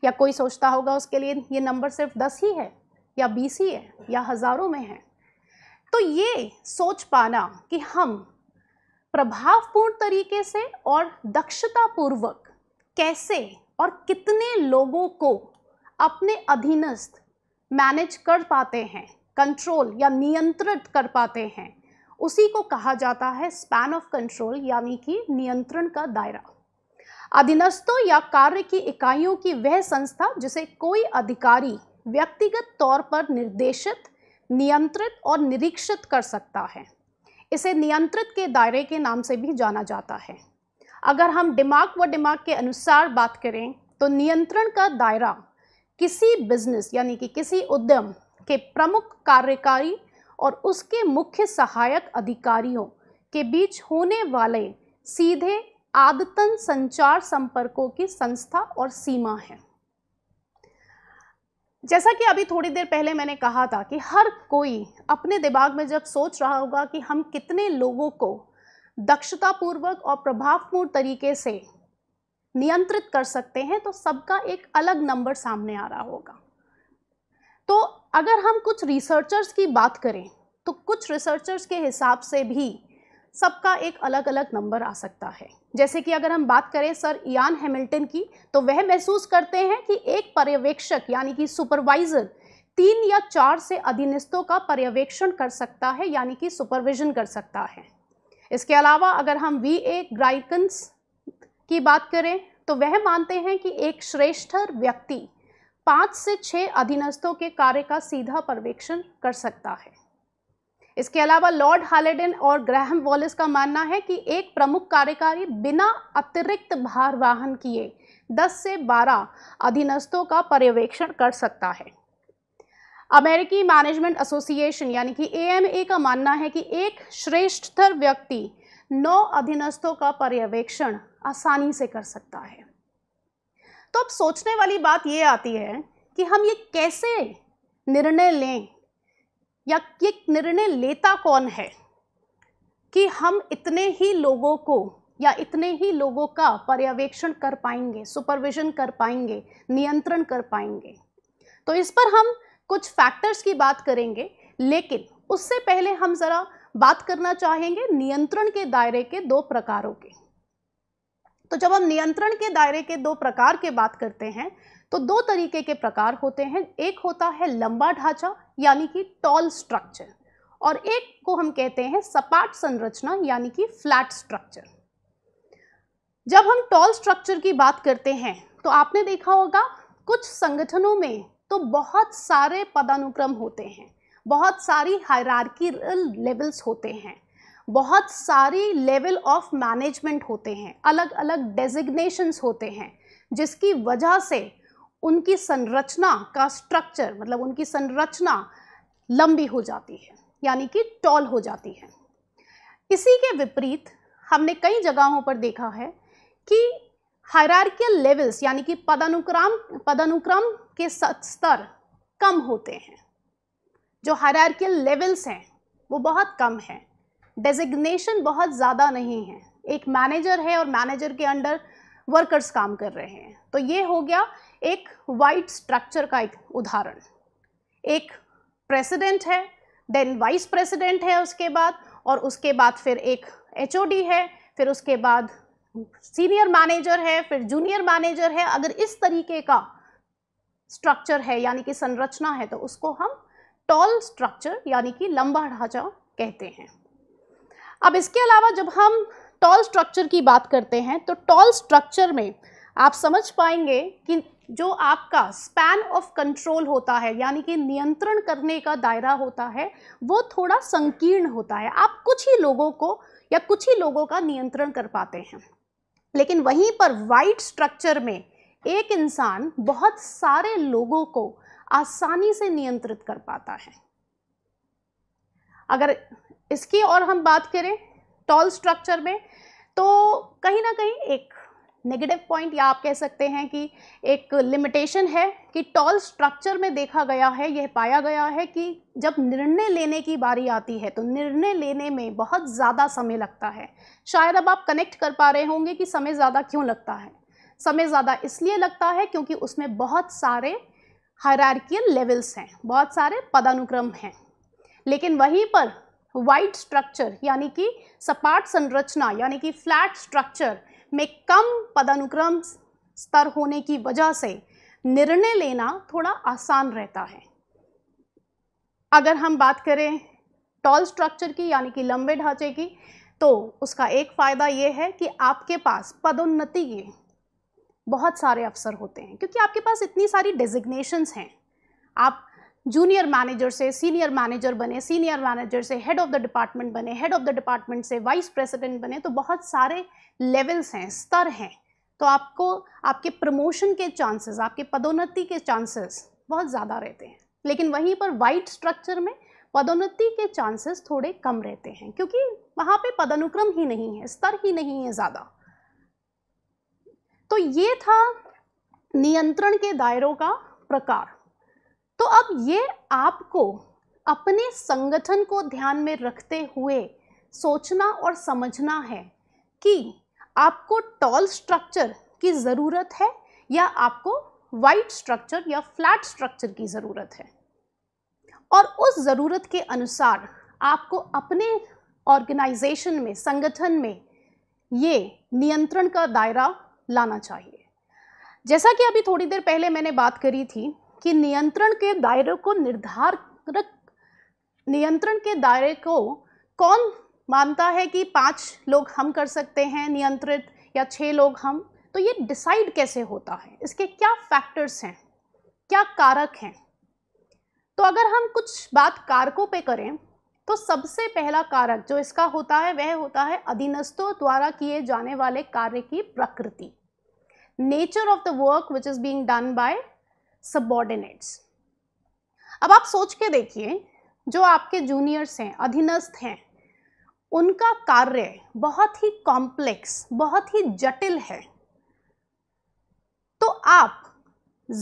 या कोई सोचता होगा उसके लिए ये नंबर सिर्फ दस ही है या बीस ही है या हज़ारों में है तो ये सोच पाना कि हम प्रभावपूर्ण तरीके से और दक्षतापूर्वक कैसे और कितने लोगों को अपने अधीनस्थ मैनेज कर पाते हैं कंट्रोल या नियंत्रित कर पाते हैं उसी को कहा जाता है स्पैन ऑफ कंट्रोल यानी कि नियंत्रण का दायरा अधीनस्थों या कार्य की इकाइयों की वह संस्था जिसे कोई अधिकारी व्यक्तिगत तौर पर निर्देशित नियंत्रित और निरीक्षित कर सकता है इसे नियंत्रित के दायरे के नाम से भी जाना जाता है अगर हम दिमाग व दिमाग के अनुसार बात करें तो नियंत्रण का दायरा किसी बिजनेस यानी कि किसी उद्यम के प्रमुख कार्यकारी और उसके मुख्य सहायक अधिकारियों के बीच होने वाले सीधे आदतन संचार संपर्कों की संस्था और सीमा है जैसा कि अभी थोड़ी देर पहले मैंने कहा था कि हर कोई अपने दिमाग में जब सोच रहा होगा कि हम कितने लोगों को दक्षतापूर्वक और प्रभावपूर्ण तरीके से नियंत्रित कर सकते हैं तो सबका एक अलग नंबर सामने आ रहा होगा तो अगर हम कुछ रिसर्चर्स की बात करें तो कुछ रिसर्चर्स के हिसाब से भी सबका एक अलग अलग नंबर आ सकता है जैसे कि अगर हम बात करें सर इयान हैमिल्टन की तो वह महसूस करते हैं कि एक पर्यवेक्षक यानी कि सुपरवाइजर तीन या चार से अधीनस्थों का पर्यवेक्षण कर सकता है यानी कि सुपरविजन कर सकता है इसके अलावा अगर हम वी ए ग्राइकन्स की बात करें तो वह मानते हैं कि एक श्रेष्ठ व्यक्ति पांच से छह अधीनस्थों के कार्य का सीधा पर्यवेक्षण कर सकता है इसके अलावा लॉर्ड हालेडन और ग्रहम वॉलिस का मानना है कि एक प्रमुख कार्यकारी बिना अतिरिक्त भार वाहन किए 10 से 12 अधीनस्थों का पर्यवेक्षण कर सकता है अमेरिकी मैनेजमेंट एसोसिएशन यानी कि ए का मानना है कि एक श्रेष्ठतर व्यक्ति नौ अधीनस्थों का पर्यवेक्षण आसानी से कर सकता है तो अब सोचने वाली बात ये आती है कि हम ये कैसे निर्णय लें या ये निर्णय लेता कौन है कि हम इतने ही लोगों को या इतने ही लोगों का पर्यवेक्षण कर पाएंगे सुपरविजन कर पाएंगे नियंत्रण कर पाएंगे तो इस पर हम कुछ फैक्टर्स की बात करेंगे लेकिन उससे पहले हम ज़रा बात करना चाहेंगे नियंत्रण के दायरे के दो प्रकारों के तो जब हम नियंत्रण के दायरे के दो प्रकार के बात करते हैं तो दो तरीके के प्रकार होते हैं एक होता है लंबा ढांचा यानी कि टॉल स्ट्रक्चर और एक को हम कहते हैं सपाट संरचना यानी कि फ्लैट स्ट्रक्चर जब हम टॉल स्ट्रक्चर की बात करते हैं तो आपने देखा होगा कुछ संगठनों में तो बहुत सारे पदानुक्रम होते हैं बहुत सारी हायरार्कियल लेवल्स होते हैं बहुत सारी लेवल ऑफ मैनेजमेंट होते हैं अलग अलग डेजिग्नेशंस होते हैं जिसकी वजह से उनकी संरचना का स्ट्रक्चर मतलब उनकी संरचना लंबी हो जाती है यानी कि टॉल हो जाती है इसी के विपरीत हमने कई जगहों पर देखा है कि हायरार्कियल लेवल्स यानी कि पदानुक्रम पदानुक्रम के स्तर कम होते हैं जो हायरार्कियल लेवल्स हैं वो बहुत कम हैं डेजिग्नेशन बहुत ज़्यादा नहीं है एक मैनेजर है और मैनेजर के अंडर वर्कर्स काम कर रहे हैं तो ये हो गया एक वाइट स्ट्रक्चर का एक उदाहरण एक प्रेसिडेंट है देन वाइस प्रेसिडेंट है उसके बाद और उसके बाद फिर एक एच है फिर उसके बाद सीनियर मैनेजर है फिर जूनियर मैनेजर है अगर इस तरीके का स्ट्रक्चर है यानी कि संरचना है तो उसको हम टॉल स्ट्रक्चर यानी कि लंबा ढांचा कहते हैं अब इसके अलावा जब हम टॉल स्ट्रक्चर की बात करते हैं तो टॉल स्ट्रक्चर में आप समझ पाएंगे कि जो आपका स्पैन ऑफ कंट्रोल होता है यानी कि नियंत्रण करने का दायरा होता है वो थोड़ा संकीर्ण होता है आप कुछ ही लोगों को या कुछ ही लोगों का नियंत्रण कर पाते हैं लेकिन वहीं पर वाइट स्ट्रक्चर में एक इंसान बहुत सारे लोगों को आसानी से नियंत्रित कर पाता है अगर इसकी और हम बात करें टॉल स्ट्रक्चर में तो कहीं ना कहीं एक नेगेटिव पॉइंट या आप कह सकते हैं कि एक लिमिटेशन है कि टॉल स्ट्रक्चर में देखा गया है यह पाया गया है कि जब निर्णय लेने की बारी आती है तो निर्णय लेने में बहुत ज़्यादा समय लगता है शायद अब आप कनेक्ट कर पा रहे होंगे कि समय ज़्यादा क्यों लगता है समय ज़्यादा इसलिए लगता है क्योंकि उसमें बहुत सारे हरारकियल लेवल्स हैं बहुत सारे पदानुक्रम हैं लेकिन वहीं पर वाइट स्ट्रक्चर यानी कि सपाट संरचना यानी कि फ्लैट स्ट्रक्चर में कम पदानुक्रम स्तर होने की वजह से निर्णय लेना थोड़ा आसान रहता है अगर हम बात करें टॉल स्ट्रक्चर की यानी कि लंबे ढांचे की तो उसका एक फ़ायदा ये है कि आपके पास पदोन्नति के बहुत सारे अवसर होते हैं क्योंकि आपके पास इतनी सारी डेजिग्नेशंस हैं आप जूनियर मैनेजर से सीनियर मैनेजर बने सीनियर मैनेजर से हेड ऑफ द डिपार्टमेंट बने हेड ऑफ द डिपार्टमेंट से वाइस प्रेसिडेंट बने तो बहुत सारे लेवल्स हैं स्तर हैं तो आपको आपके प्रमोशन के चांसेस आपके पदोन्नति के चांसेस बहुत ज़्यादा रहते हैं लेकिन वहीं पर वाइट स्ट्रक्चर में पदोन्नति के चांसेस थोड़े कम रहते हैं क्योंकि वहाँ पर पदानुक्रम ही नहीं है स्तर ही नहीं है ज़्यादा तो ये था नियंत्रण के दायरों का प्रकार तो अब ये आपको अपने संगठन को ध्यान में रखते हुए सोचना और समझना है कि आपको टॉल स्ट्रक्चर की ज़रूरत है या आपको वाइट स्ट्रक्चर या फ्लैट स्ट्रक्चर की ज़रूरत है और उस ज़रूरत के अनुसार आपको अपने ऑर्गेनाइजेशन में संगठन में ये नियंत्रण का दायरा लाना चाहिए जैसा कि अभी थोड़ी देर पहले मैंने बात करी थी कि नियंत्रण के दायरे को निर्धारक नियंत्रण के दायरे को कौन मानता है कि पाँच लोग हम कर सकते हैं नियंत्रित या छः लोग हम तो ये डिसाइड कैसे होता है इसके क्या फैक्टर्स हैं क्या कारक हैं तो अगर हम कुछ बात कारकों पे करें तो सबसे पहला कारक जो इसका होता है वह होता है अधीनस्थों द्वारा किए जाने वाले कार्य की प्रकृति nature of the work which is being done by subordinates अब आप सोच के देखिए जो आपके जूनियर्स हैं अधीनस्थ हैं उनका कार्य बहुत ही कॉम्प्लेक्स बहुत ही जटिल है तो आप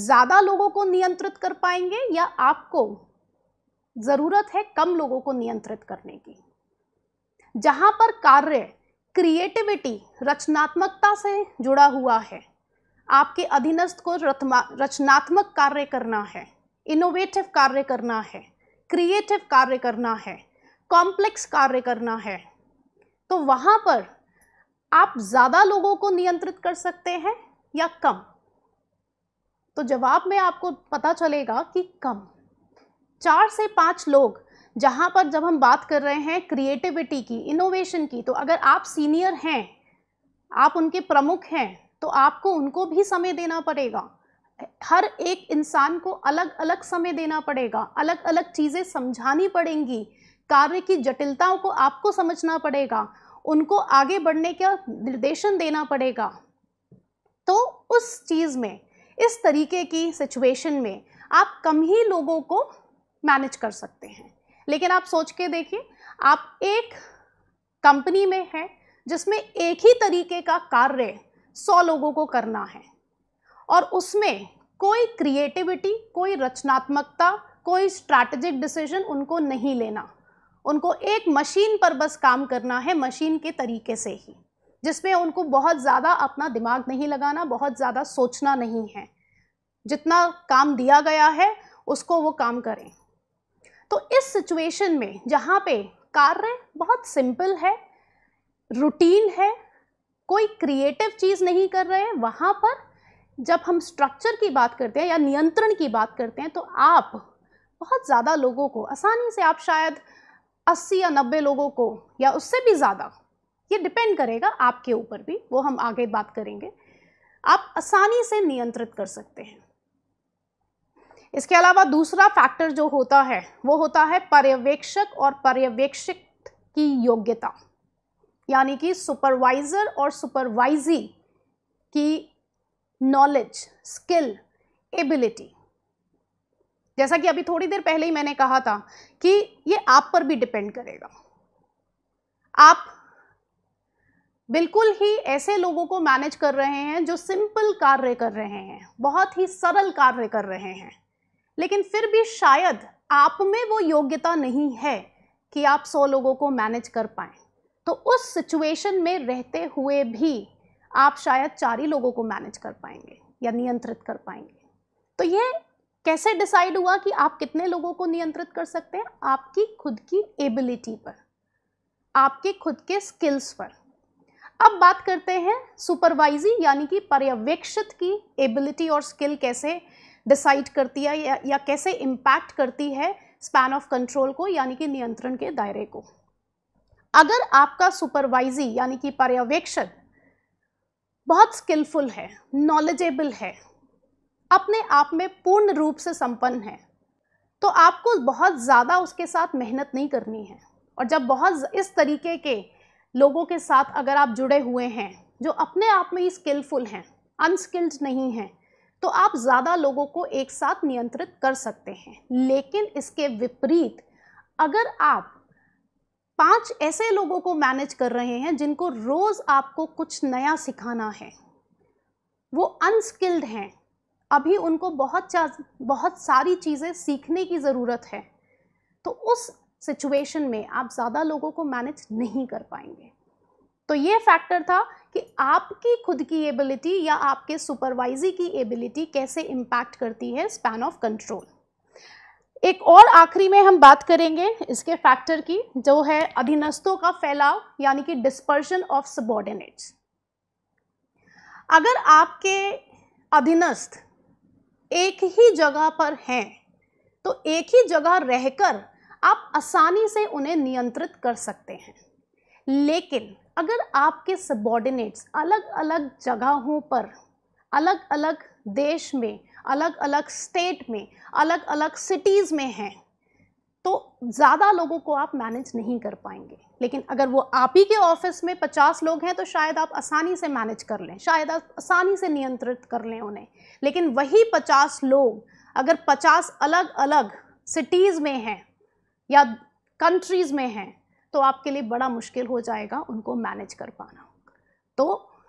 ज़्यादा लोगों को नियंत्रित कर पाएंगे या आपको ज़रूरत है कम लोगों को नियंत्रित करने की जहाँ पर कार्य क्रिएटिविटी रचनात्मकता से जुड़ा हुआ है आपके अधीनस्थ को रचनात्मक कार्य करना है इनोवेटिव कार्य करना है क्रिएटिव कार्य करना है कॉम्प्लेक्स कार्य करना है तो वहाँ पर आप ज़्यादा लोगों को नियंत्रित कर सकते हैं या कम तो जवाब में आपको पता चलेगा कि कम चार से पाँच लोग जहाँ पर जब हम बात कर रहे हैं क्रिएटिविटी की इनोवेशन की तो अगर आप सीनियर हैं आप उनके प्रमुख हैं तो आपको उनको भी समय देना पड़ेगा हर एक इंसान को अलग अलग समय देना पड़ेगा अलग अलग चीज़ें समझानी पड़ेंगी कार्य की जटिलताओं को आपको समझना पड़ेगा उनको आगे बढ़ने का निर्देशन देना पड़ेगा तो उस चीज़ में इस तरीके की सिचुएशन में आप कम ही लोगों को मैनेज कर सकते हैं लेकिन आप सोच के देखिए आप एक कंपनी में हैं जिसमें एक ही तरीके का कार्य सौ लोगों को करना है और उसमें कोई क्रिएटिविटी कोई रचनात्मकता कोई स्ट्रैटेजिक डिसीजन उनको नहीं लेना उनको एक मशीन पर बस काम करना है मशीन के तरीके से ही जिसमें उनको बहुत ज़्यादा अपना दिमाग नहीं लगाना बहुत ज़्यादा सोचना नहीं है जितना काम दिया गया है उसको वो काम करें तो इस सिचुएशन में जहाँ पे कार्य बहुत सिंपल है रूटीन है कोई क्रिएटिव चीज़ नहीं कर रहे हैं वहाँ पर जब हम स्ट्रक्चर की बात करते हैं या नियंत्रण की बात करते हैं तो आप बहुत ज़्यादा लोगों को आसानी से आप शायद 80 या 90 लोगों को या उससे भी ज़्यादा ये डिपेंड करेगा आपके ऊपर भी वो हम आगे बात करेंगे आप आसानी से नियंत्रित कर सकते हैं इसके अलावा दूसरा फैक्टर जो होता है वो होता है पर्यवेक्षक और पर्यवेक्षित की योग्यता यानी कि सुपरवाइज़र और सुपरवाइजी की नॉलेज स्किल एबिलिटी जैसा कि अभी थोड़ी देर पहले ही मैंने कहा था कि ये आप पर भी डिपेंड करेगा आप बिल्कुल ही ऐसे लोगों को मैनेज कर रहे हैं जो सिंपल कार्य कर रहे हैं बहुत ही सरल कार्य कर रहे हैं लेकिन फिर भी शायद आप में वो योग्यता नहीं है कि आप सौ लोगों को मैनेज कर पाएं तो उस सिचुएशन में रहते हुए भी आप शायद चार ही लोगों को मैनेज कर पाएंगे या नियंत्रित कर पाएंगे तो ये कैसे डिसाइड हुआ कि आप कितने लोगों को नियंत्रित कर सकते हैं आपकी खुद की एबिलिटी पर आपके खुद के स्किल्स पर अब बात करते हैं सुपरवाइजी यानी कि पर्यवेक्षित की एबिलिटी और स्किल कैसे डिसाइड करती है या, या कैसे इम्पैक्ट करती है स्पैन ऑफ कंट्रोल को यानी कि नियंत्रण के दायरे को अगर आपका सुपरवाइजी यानी कि पर्यवेक्षक बहुत स्किलफुल है नॉलेजेबल है अपने आप में पूर्ण रूप से संपन्न है तो आपको बहुत ज़्यादा उसके साथ मेहनत नहीं करनी है और जब बहुत इस तरीके के लोगों के साथ अगर आप जुड़े हुए हैं जो अपने आप में ही स्किलफुल हैं अनस्किल्ड नहीं हैं तो आप ज़्यादा लोगों को एक साथ नियंत्रित कर सकते हैं लेकिन इसके विपरीत अगर आप पांच ऐसे लोगों को मैनेज कर रहे हैं जिनको रोज़ आपको कुछ नया सिखाना है वो अनस्किल्ड हैं अभी उनको बहुत बहुत सारी चीज़ें सीखने की ज़रूरत है तो उस सिचुएशन में आप ज़्यादा लोगों को मैनेज नहीं कर पाएंगे तो ये फैक्टर था कि आपकी खुद की एबिलिटी या आपके सुपरवाइजी की एबिलिटी कैसे इम्पैक्ट करती है स्पैन ऑफ कंट्रोल एक और आखिरी में हम बात करेंगे इसके फैक्टर की जो है अधीनस्थों का फैलाव यानी कि डिस्पर्शन ऑफ सबॉर्डिनेट्स अगर आपके अधीनस्थ एक ही जगह पर हैं तो एक ही जगह रहकर आप आसानी से उन्हें नियंत्रित कर सकते हैं लेकिन अगर आपके सबॉर्डिनेट्स अलग अलग जगहों पर अलग अलग देश में अलग अलग स्टेट में अलग अलग सिटीज़ में हैं तो ज़्यादा लोगों को आप मैनेज नहीं कर पाएंगे लेकिन अगर वो आप ही के ऑफिस में 50 लोग हैं तो शायद आप आसानी से मैनेज कर लें शायद आप आसानी से नियंत्रित कर लें उन्हें लेकिन वही 50 लोग अगर 50 अलग अलग सिटीज़ में हैं या कंट्रीज़ में हैं तो आपके लिए बड़ा मुश्किल हो जाएगा उनको मैनेज कर पाना तो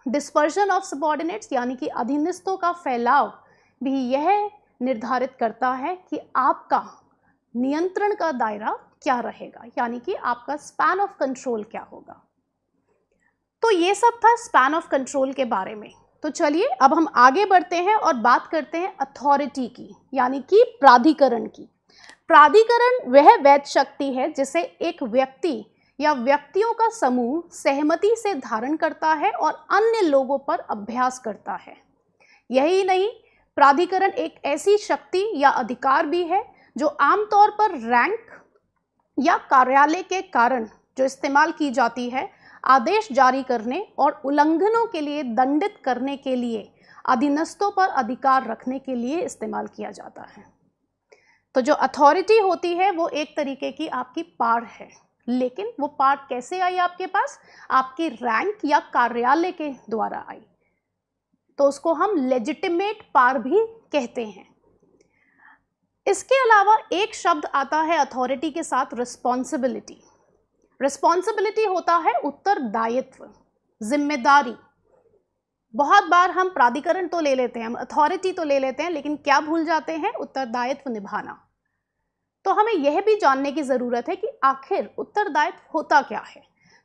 डिस्पर्जन ऑफ सबॉर्डिनेट्स यानी कि अधीनस्थों का फैलाव भी यह निर्धारित करता है कि आपका नियंत्रण का दायरा क्या रहेगा यानी कि आपका स्पैन ऑफ कंट्रोल क्या होगा तो ये सब था स्पैन ऑफ कंट्रोल के बारे में तो चलिए अब हम आगे बढ़ते हैं और बात करते हैं अथॉरिटी की यानी कि प्राधिकरण की प्राधिकरण वह वैध शक्ति है जिसे एक व्यक्ति या व्यक्तियों का समूह सहमति से धारण करता है और अन्य लोगों पर अभ्यास करता है यही नहीं प्राधिकरण एक ऐसी शक्ति या अधिकार भी है जो आमतौर पर रैंक या कार्यालय के कारण जो इस्तेमाल की जाती है आदेश जारी करने और उल्लंघनों के लिए दंडित करने के लिए अधीनस्थों पर अधिकार रखने के लिए इस्तेमाल किया जाता है तो जो अथॉरिटी होती है वो एक तरीके की आपकी पार है लेकिन वो पार कैसे आई आपके पास आपकी रैंक या कार्यालय के द्वारा आई तो उसको हम लेजिटिमेट पार भी कहते हैं इसके अलावा एक शब्द आता है अथॉरिटी के साथ रिस्पॉन्सिबिलिटी रिस्पॉन्सिबिलिटी होता है उत्तरदायित्व जिम्मेदारी बहुत बार हम प्राधिकरण तो ले लेते हैं हम अथॉरिटी तो ले लेते हैं लेकिन क्या भूल जाते हैं उत्तरदायित्व निभाना तो हमें यह भी जानने की ज़रूरत है कि आखिर उत्तरदायित्व होता क्या है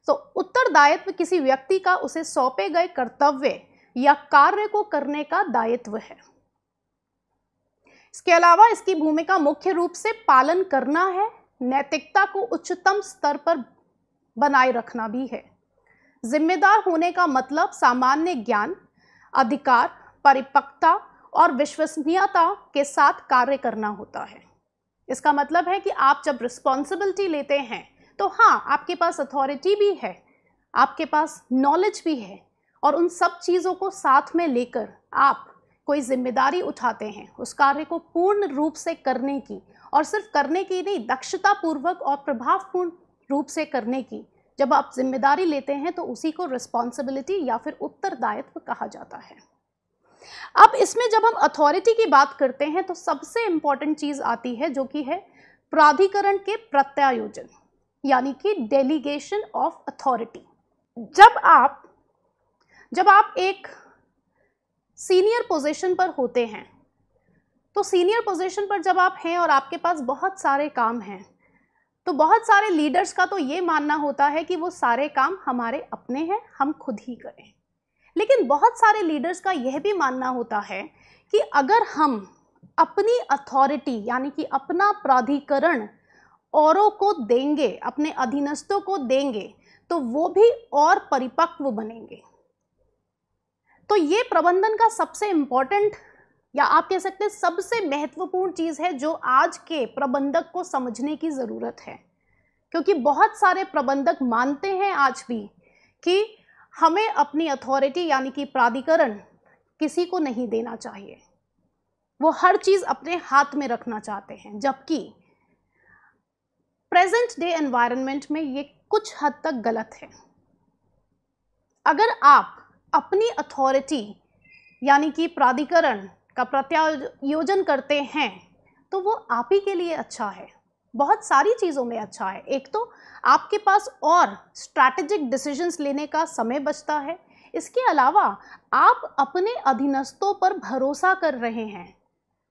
तो उत्तरदायित्व किसी व्यक्ति का उसे सौंपे गए कर्तव्य या कार्य को करने का दायित्व है इसके अलावा इसकी भूमिका मुख्य रूप से पालन करना है नैतिकता को उच्चतम स्तर पर बनाए रखना भी है जिम्मेदार होने का मतलब सामान्य ज्ञान अधिकार परिपक्वता और विश्वसनीयता के साथ कार्य करना होता है इसका मतलब है कि आप जब रिस्पॉन्सिबिलिटी लेते हैं तो हाँ आपके पास अथॉरिटी भी है आपके पास नॉलेज भी है और उन सब चीज़ों को साथ में लेकर आप कोई जिम्मेदारी उठाते हैं उस कार्य को पूर्ण रूप से करने की और सिर्फ करने की नहीं दक्षतापूर्वक और प्रभावपूर्ण रूप से करने की जब आप जिम्मेदारी लेते हैं तो उसी को रिस्पॉन्सिबिलिटी या फिर उत्तरदायित्व कहा जाता है अब इसमें जब हम अथॉरिटी की बात करते हैं तो सबसे इंपॉर्टेंट चीज़ आती है जो कि है प्राधिकरण के प्रत्यायोजन यानी कि डेलीगेशन ऑफ अथॉरिटी जब आप जब आप एक सीनियर पोजीशन पर होते हैं तो सीनियर पोजीशन पर जब आप हैं और आपके पास बहुत सारे काम हैं तो बहुत सारे लीडर्स का तो ये मानना होता है कि वो सारे काम हमारे अपने हैं हम खुद ही करें लेकिन बहुत सारे लीडर्स का यह भी मानना होता है कि अगर हम अपनी अथॉरिटी यानी कि अपना प्राधिकरण औरों को देंगे अपने अधीनस्थों को देंगे तो वो भी और परिपक्व बनेंगे तो ये प्रबंधन का सबसे इम्पॉर्टेंट या आप कह सकते हैं सबसे महत्वपूर्ण चीज़ है जो आज के प्रबंधक को समझने की ज़रूरत है क्योंकि बहुत सारे प्रबंधक मानते हैं आज भी कि हमें अपनी अथॉरिटी यानी कि प्राधिकरण किसी को नहीं देना चाहिए वो हर चीज़ अपने हाथ में रखना चाहते हैं जबकि प्रेजेंट डे एनवायरनमेंट में ये कुछ हद तक गलत है अगर आप अपनी अथॉरिटी यानी कि प्राधिकरण का प्रत्यायोजन करते हैं तो वो आप ही के लिए अच्छा है बहुत सारी चीज़ों में अच्छा है एक तो आपके पास और स्ट्रैटेजिक डिसीजंस लेने का समय बचता है इसके अलावा आप अपने अधीनस्थों पर भरोसा कर रहे हैं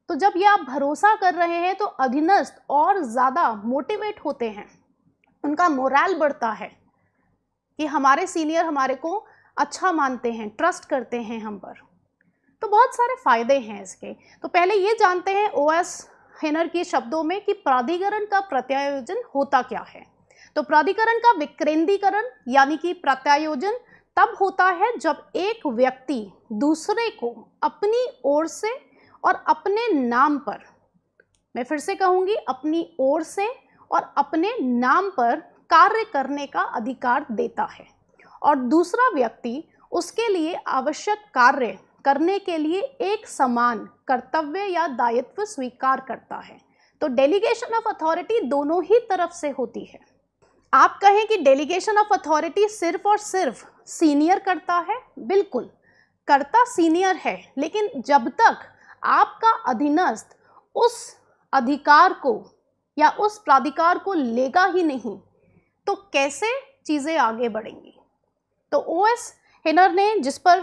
तो जब ये आप भरोसा कर रहे हैं तो अधीनस्थ और ज़्यादा मोटिवेट होते हैं उनका मोरल बढ़ता है कि हमारे सीनियर हमारे को अच्छा मानते हैं ट्रस्ट करते हैं हम पर तो बहुत सारे फ़ायदे हैं इसके तो पहले ये जानते हैं ओ एस हेनर के शब्दों में कि प्राधिकरण का प्रत्यायोजन होता क्या है तो प्राधिकरण का विक्रेंद्रीकरण यानी कि प्रत्यायोजन तब होता है जब एक व्यक्ति दूसरे को अपनी ओर से और अपने नाम पर मैं फिर से कहूँगी अपनी ओर से और अपने नाम पर कार्य करने का अधिकार देता है और दूसरा व्यक्ति उसके लिए आवश्यक कार्य करने के लिए एक समान कर्तव्य या दायित्व स्वीकार करता है तो डेलीगेशन ऑफ अथॉरिटी दोनों ही तरफ से होती है आप कहें कि डेलीगेशन ऑफ अथॉरिटी सिर्फ और सिर्फ सीनियर करता है बिल्कुल करता सीनियर है लेकिन जब तक आपका अधीनस्थ उस अधिकार को या उस प्राधिकार को लेगा ही नहीं तो कैसे चीज़ें आगे बढ़ेंगी तो ओ एस हिनर ने जिस पर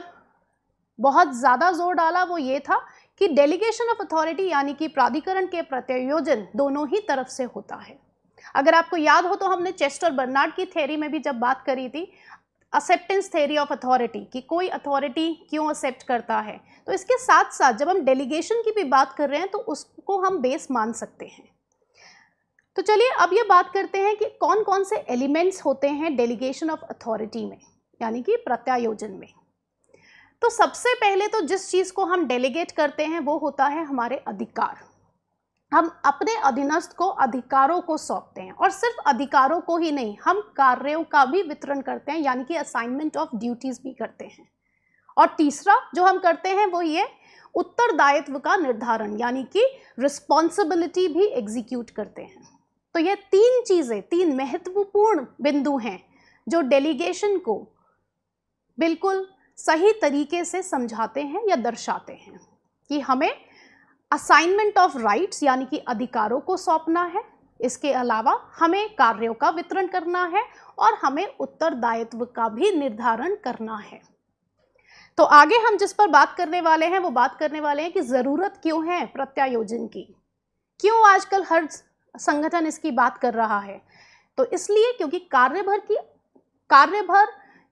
बहुत ज़्यादा जोर डाला वो ये था कि डेलीगेशन ऑफ अथॉरिटी यानी कि प्राधिकरण के प्रत्यायोजन दोनों ही तरफ से होता है अगर आपको याद हो तो हमने चेस्टर बर्नार्ड की थेरी में भी जब बात करी थी एक्सेप्टेंस थेरी ऑफ अथॉरिटी कि कोई अथॉरिटी क्यों एक्सेप्ट करता है तो इसके साथ साथ जब हम डेलीगेशन की भी बात कर रहे हैं तो उसको हम बेस मान सकते हैं तो चलिए अब ये बात करते हैं कि कौन कौन से एलिमेंट्स होते हैं डेलीगेशन ऑफ अथॉरिटी में यानी कि प्रत्यायोजन में तो सबसे पहले तो जिस चीज़ को हम डेलीगेट करते हैं वो होता है हमारे अधिकार हम अपने अधीनस्थ को अधिकारों को सौंपते हैं और सिर्फ अधिकारों को ही नहीं हम कार्यों का भी वितरण करते हैं यानी कि असाइनमेंट ऑफ ड्यूटीज़ भी करते हैं और तीसरा जो हम करते हैं वो ये उत्तरदायित्व का निर्धारण यानी कि रिस्पॉन्सिबिलिटी भी एग्जीक्यूट करते हैं तो ये तीन चीज़ें तीन महत्वपूर्ण बिंदु हैं जो डेलीगेशन को बिल्कुल सही तरीके से समझाते हैं या दर्शाते हैं कि हमें असाइनमेंट ऑफ राइट्स यानी कि अधिकारों को सौंपना है इसके अलावा हमें कार्यों का वितरण करना है और हमें उत्तरदायित्व का भी निर्धारण करना है तो आगे हम जिस पर बात करने वाले हैं वो बात करने वाले हैं कि ज़रूरत क्यों है प्रत्यायोजन की क्यों आजकल हर संगठन इसकी बात कर रहा है तो इसलिए क्योंकि कार्यभर की कार्यभर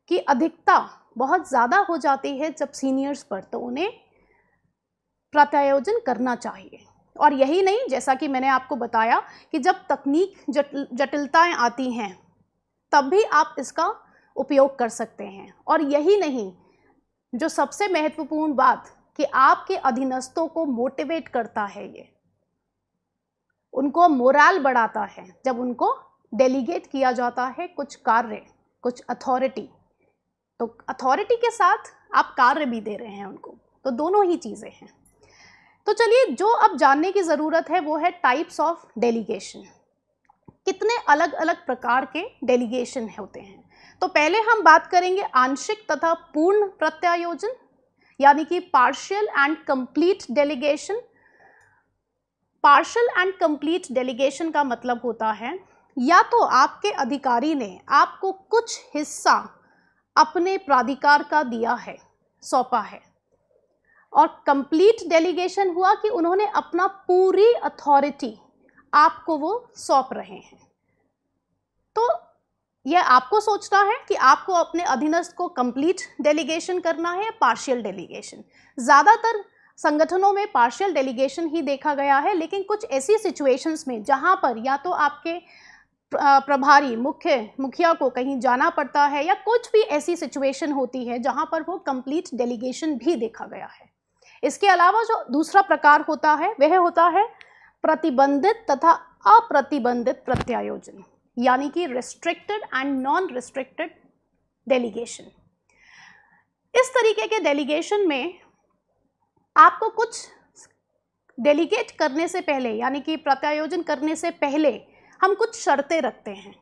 की अधिकता बहुत ज़्यादा हो जाती है जब सीनियर्स पर तो उन्हें प्रत्यायोजन करना चाहिए और यही नहीं जैसा कि मैंने आपको बताया कि जब तकनीक जटिलताएं आती हैं तब भी आप इसका उपयोग कर सकते हैं और यही नहीं जो सबसे महत्वपूर्ण बात कि आपके अधीनस्थों को मोटिवेट करता है ये उनको मोराल बढ़ाता है जब उनको डेलीगेट किया जाता है कुछ कार्य कुछ अथॉरिटी तो अथॉरिटी के साथ आप कार्य भी दे रहे हैं उनको तो दोनों ही चीज़ें हैं तो चलिए जो अब जानने की ज़रूरत है वो है टाइप्स ऑफ डेलीगेशन कितने अलग अलग प्रकार के डेलीगेशन होते हैं तो पहले हम बात करेंगे आंशिक तथा पूर्ण प्रत्यायोजन यानी कि partial and complete delegation partial and complete delegation का मतलब होता है या तो आपके अधिकारी ने आपको कुछ हिस्सा अपने प्राधिकार का दिया है सौंपा है और कंप्लीट डेलीगेशन हुआ कि उन्होंने अपना पूरी अथॉरिटी आपको वो सौंप रहे हैं तो यह आपको सोचना है कि आपको अपने अधीनस्थ को कंप्लीट डेलीगेशन करना है पार्शियल डेलीगेशन ज़्यादातर संगठनों में पार्शियल डेलीगेशन ही देखा गया है लेकिन कुछ ऐसी सिचुएशंस में जहाँ पर या तो आपके प्रभारी मुख्य मुखिया को कहीं जाना पड़ता है या कुछ भी ऐसी सिचुएशन होती है जहां पर वो कंप्लीट डेलीगेशन भी देखा गया है इसके अलावा जो दूसरा प्रकार होता है वह होता है प्रतिबंधित तथा अप्रतिबंधित प्रत्यायोजन यानी कि restricted and non restricted delegation इस तरीके के डेलीगेशन में आपको कुछ डेलीगेट करने से पहले यानी कि प्रत्यायोजन करने से पहले हम कुछ शर्तें रखते हैं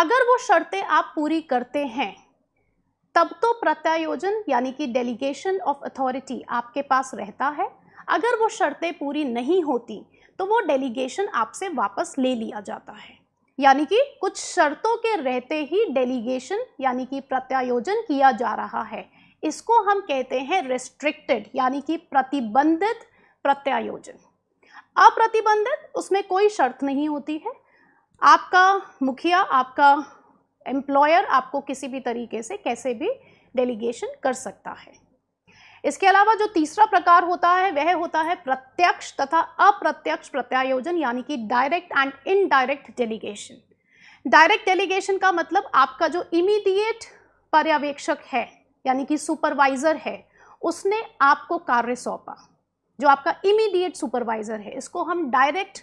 अगर वो शर्तें आप पूरी करते हैं तब तो प्रत्यायोजन यानी कि डेलीगेशन ऑफ अथॉरिटी आपके पास रहता है अगर वो शर्तें पूरी नहीं होती तो वो डेलीगेशन आपसे वापस ले लिया जाता है यानी कि कुछ शर्तों के रहते ही डेलीगेशन यानी कि प्रत्यायोजन किया जा रहा है इसको हम कहते हैं रेस्ट्रिक्टेड यानी कि प्रतिबंधित प्रत्यायोजन अप्रतिबंधित उसमें कोई शर्त नहीं होती है आपका मुखिया आपका एम्प्लॉयर आपको किसी भी तरीके से कैसे भी डेलीगेशन कर सकता है इसके अलावा जो तीसरा प्रकार होता है वह होता है प्रत्यक्ष तथा अप्रत्यक्ष प्रत्यायोजन यानी कि direct and indirect delegation direct delegation का मतलब आपका जो इमीडिएट पर्यवेक्षक है यानी कि सुपरवाइजर है उसने आपको कार्य सौंपा जो आपका इमीडिएट सुपरवाइजर है इसको हम डायरेक्ट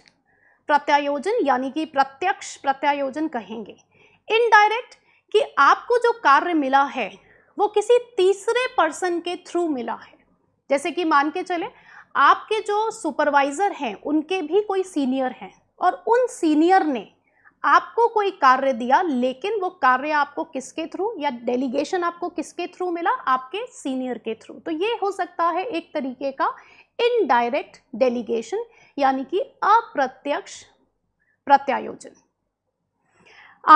प्रत्यायोजन यानी कि प्रत्यक्ष प्रत्यायोजन कहेंगे इनडायरेक्ट कि आपको जो कार्य मिला है वो किसी तीसरे पर्सन के थ्रू मिला है जैसे कि मान के चले आपके जो सुपरवाइज़र हैं उनके भी कोई सीनियर हैं और उन सीनियर ने आपको कोई कार्य दिया लेकिन वो कार्य आपको किसके थ्रू या डेलीगेशन आपको किसके थ्रू मिला आपके सीनियर के थ्रू तो ये हो सकता है एक तरीके का इनडायरेक्ट डेलीगेशन यानी कि अप्रत्यक्ष प्रत्यायोजन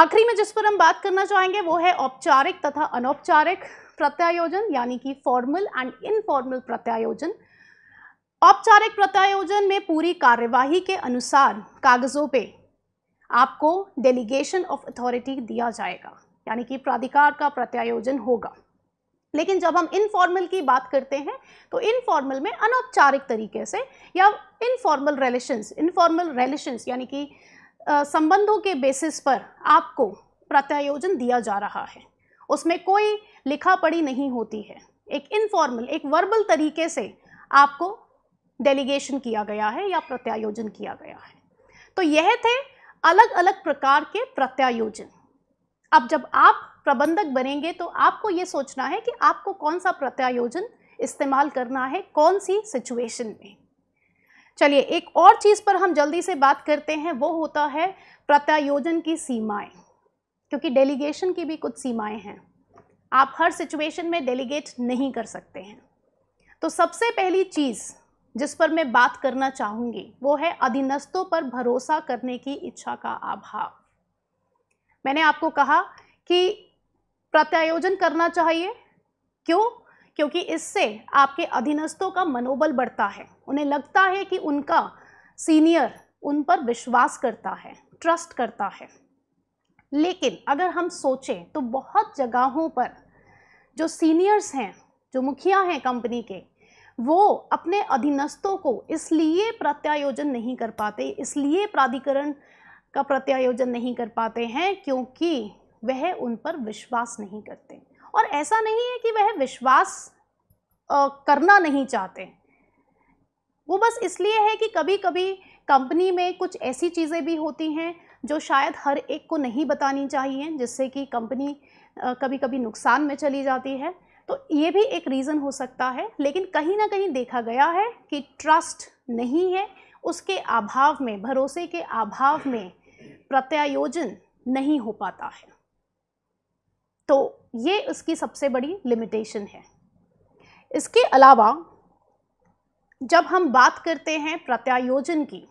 आखिरी में जिस पर हम बात करना चाहेंगे वो है औपचारिक तथा अनौपचारिक प्रत्यायोजन यानी कि फॉर्मल एंड इनफॉर्मल प्रत्यायोजन औपचारिक प्रत्यायोजन में पूरी कार्यवाही के अनुसार कागज़ों पे आपको डेलीगेशन ऑफ अथॉरिटी दिया जाएगा यानी कि प्राधिकार का प्रत्यायोजन होगा लेकिन जब हम इनफॉर्मल की बात करते हैं तो इनफॉर्मल में अनौपचारिक तरीके से या इनफॉर्मल रिलेशंस इनफॉर्मल रिलेशंस यानी कि संबंधों के बेसिस पर आपको प्रत्यायोजन दिया जा रहा है उसमें कोई लिखा पढ़ी नहीं होती है एक इनफॉर्मल एक वर्बल तरीके से आपको डेलीगेशन किया गया है या प्रत्यायोजन किया गया है तो यह थे अलग अलग प्रकार के प्रत्यायोजन अब जब आप प्रबंधक बनेंगे तो आपको ये सोचना है कि आपको कौन सा प्रत्यायोजन इस्तेमाल करना है कौन सी सिचुएशन में चलिए एक और चीज़ पर हम जल्दी से बात करते हैं वो होता है प्रत्यायोजन की सीमाएं क्योंकि डेलीगेशन की भी कुछ सीमाएं हैं आप हर सिचुएशन में डेलीगेट नहीं कर सकते हैं तो सबसे पहली चीज़ जिस पर मैं बात करना चाहूँगी वो है अधीनस्थों पर भरोसा करने की इच्छा का अभाव मैंने आपको कहा कि प्रत्यायोजन करना चाहिए क्यों क्योंकि इससे आपके अधीनस्थों का मनोबल बढ़ता है उन्हें लगता है कि उनका सीनियर उन पर विश्वास करता है ट्रस्ट करता है लेकिन अगर हम सोचें तो बहुत जगहों पर जो सीनियर्स हैं जो मुखिया हैं कंपनी के वो अपने अधीनस्थों को इसलिए प्रत्यायोजन नहीं कर पाते इसलिए प्राधिकरण का प्रत्यायोजन नहीं कर पाते हैं क्योंकि वह उन पर विश्वास नहीं करते और ऐसा नहीं है कि वह विश्वास करना नहीं चाहते वो बस इसलिए है कि कभी कभी कंपनी में कुछ ऐसी चीज़ें भी होती हैं जो शायद हर एक को नहीं बतानी चाहिए जिससे कि कंपनी कभी कभी नुकसान में चली जाती है तो ये भी एक रीज़न हो सकता है लेकिन कहीं ना कहीं देखा गया है कि ट्रस्ट नहीं है उसके अभाव में भरोसे के अभाव में प्रत्यायोजन नहीं हो पाता है तो ये उसकी सबसे बड़ी लिमिटेशन है इसके अलावा जब हम बात करते हैं प्रत्यायोजन की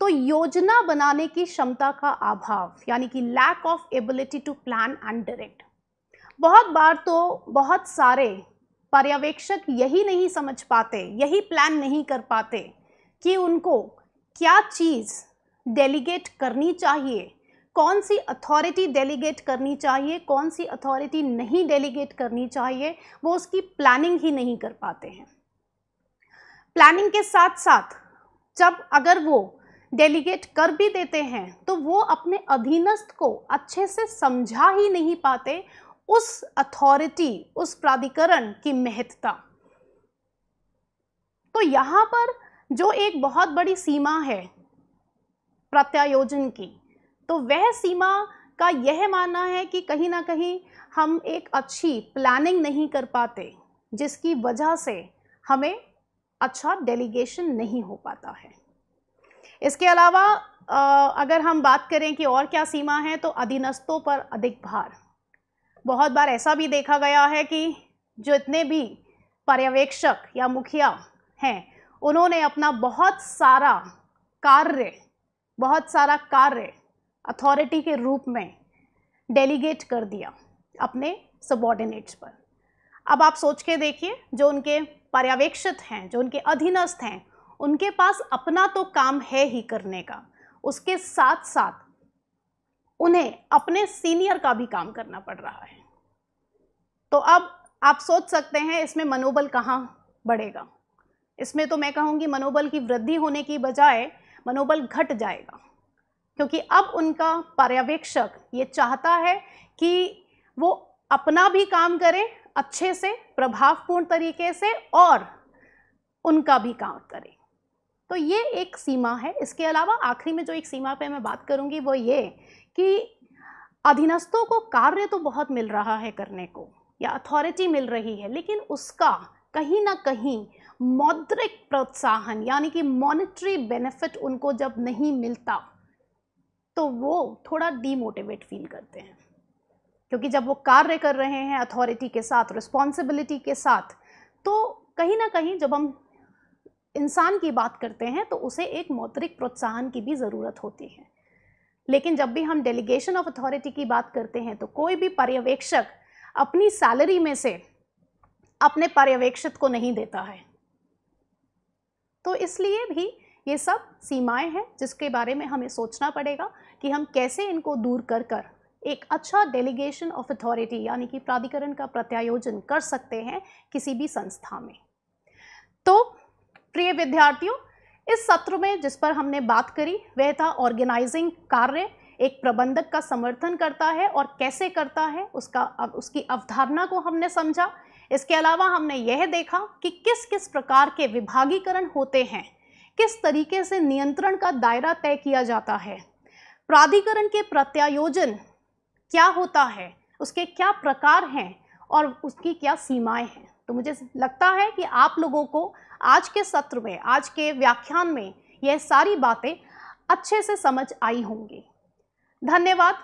तो योजना बनाने की क्षमता का अभाव यानी कि lack of ability to plan and direct बहुत बार तो बहुत सारे पर्यवेक्षक यही नहीं समझ पाते यही प्लान नहीं कर पाते कि उनको क्या चीज़ डेलीगेट करनी चाहिए कौन सी अथॉरिटी डेलीगेट करनी चाहिए कौन सी अथॉरिटी नहीं डेलीगेट करनी चाहिए वो उसकी प्लानिंग ही नहीं कर पाते हैं प्लानिंग के साथ साथ जब अगर वो डेलीगेट कर भी देते हैं तो वो अपने अधीनस्थ को अच्छे से समझा ही नहीं पाते उस अथॉरिटी उस प्राधिकरण की महत्ता तो यहाँ पर जो एक बहुत बड़ी सीमा है प्रत्यायोजन की तो वह सीमा का यह मानना है कि कहीं ना कहीं हम एक अच्छी प्लानिंग नहीं कर पाते जिसकी वजह से हमें अच्छा डेलीगेशन नहीं हो पाता है इसके अलावा अगर हम बात करें कि और क्या सीमा है तो अधीनस्थों पर अधिक भार बहुत बार ऐसा भी देखा गया है कि जो इतने भी पर्यवेक्षक या मुखिया हैं उन्होंने अपना बहुत सारा कार्य बहुत सारा कार्य अथॉरिटी के रूप में डेलीगेट कर दिया अपने सबॉर्डिनेट्स पर अब आप सोच के देखिए जो उनके पर्यवेक्षित हैं जो उनके अधीनस्थ हैं उनके पास अपना तो काम है ही करने का उसके साथ साथ उन्हें अपने सीनियर का भी काम करना पड़ रहा है तो अब आप सोच सकते हैं इसमें मनोबल कहाँ बढ़ेगा इसमें तो मैं कहूँगी मनोबल की वृद्धि होने की बजाय मनोबल घट जाएगा क्योंकि अब उनका पर्यवेक्षक ये चाहता है कि वो अपना भी काम करे अच्छे से प्रभावपूर्ण तरीके से और उनका भी काम करे तो ये एक सीमा है इसके अलावा आखिरी में जो एक सीमा पे मैं बात करूँगी वो ये कि अधीनस्थों को कार्य तो बहुत मिल रहा है करने को या अथॉरिटी मिल रही है लेकिन उसका कहीं ना कहीं मौद्रिक प्रोत्साहन यानी कि मॉनेटरी बेनिफिट उनको जब नहीं मिलता तो वो थोड़ा डीमोटिवेट फील करते हैं क्योंकि जब वो कार्य कर रहे हैं अथॉरिटी के साथ रिस्पॉन्सिबिलिटी के साथ तो कहीं ना कहीं जब हम इंसान की बात करते हैं तो उसे एक मौद्रिक प्रोत्साहन की भी ज़रूरत होती है लेकिन जब भी हम डेलीगेशन ऑफ अथॉरिटी की बात करते हैं तो कोई भी पर्यवेक्षक अपनी सैलरी में से अपने पर्यवेक्षित को नहीं देता है तो इसलिए भी ये सब सीमाएं हैं जिसके बारे में हमें सोचना पड़ेगा कि हम कैसे इनको दूर कर कर एक अच्छा डेलीगेशन ऑफ अथॉरिटी यानी कि प्राधिकरण का प्रत्यायोजन कर सकते हैं किसी भी संस्था में तो प्रिय विद्यार्थियों इस सत्र में जिस पर हमने बात करी वह था ऑर्गेनाइजिंग कार्य एक प्रबंधक का समर्थन करता है और कैसे करता है उसका उसकी अवधारणा को हमने समझा इसके अलावा हमने यह देखा कि किस किस प्रकार के विभागीकरण होते हैं किस तरीके से नियंत्रण का दायरा तय किया जाता है प्राधिकरण के प्रत्यायोजन क्या होता है उसके क्या प्रकार हैं और उसकी क्या सीमाएं हैं तो मुझे लगता है कि आप लोगों को आज के सत्र में आज के व्याख्यान में यह सारी बातें अच्छे से समझ आई होंगी धन्यवाद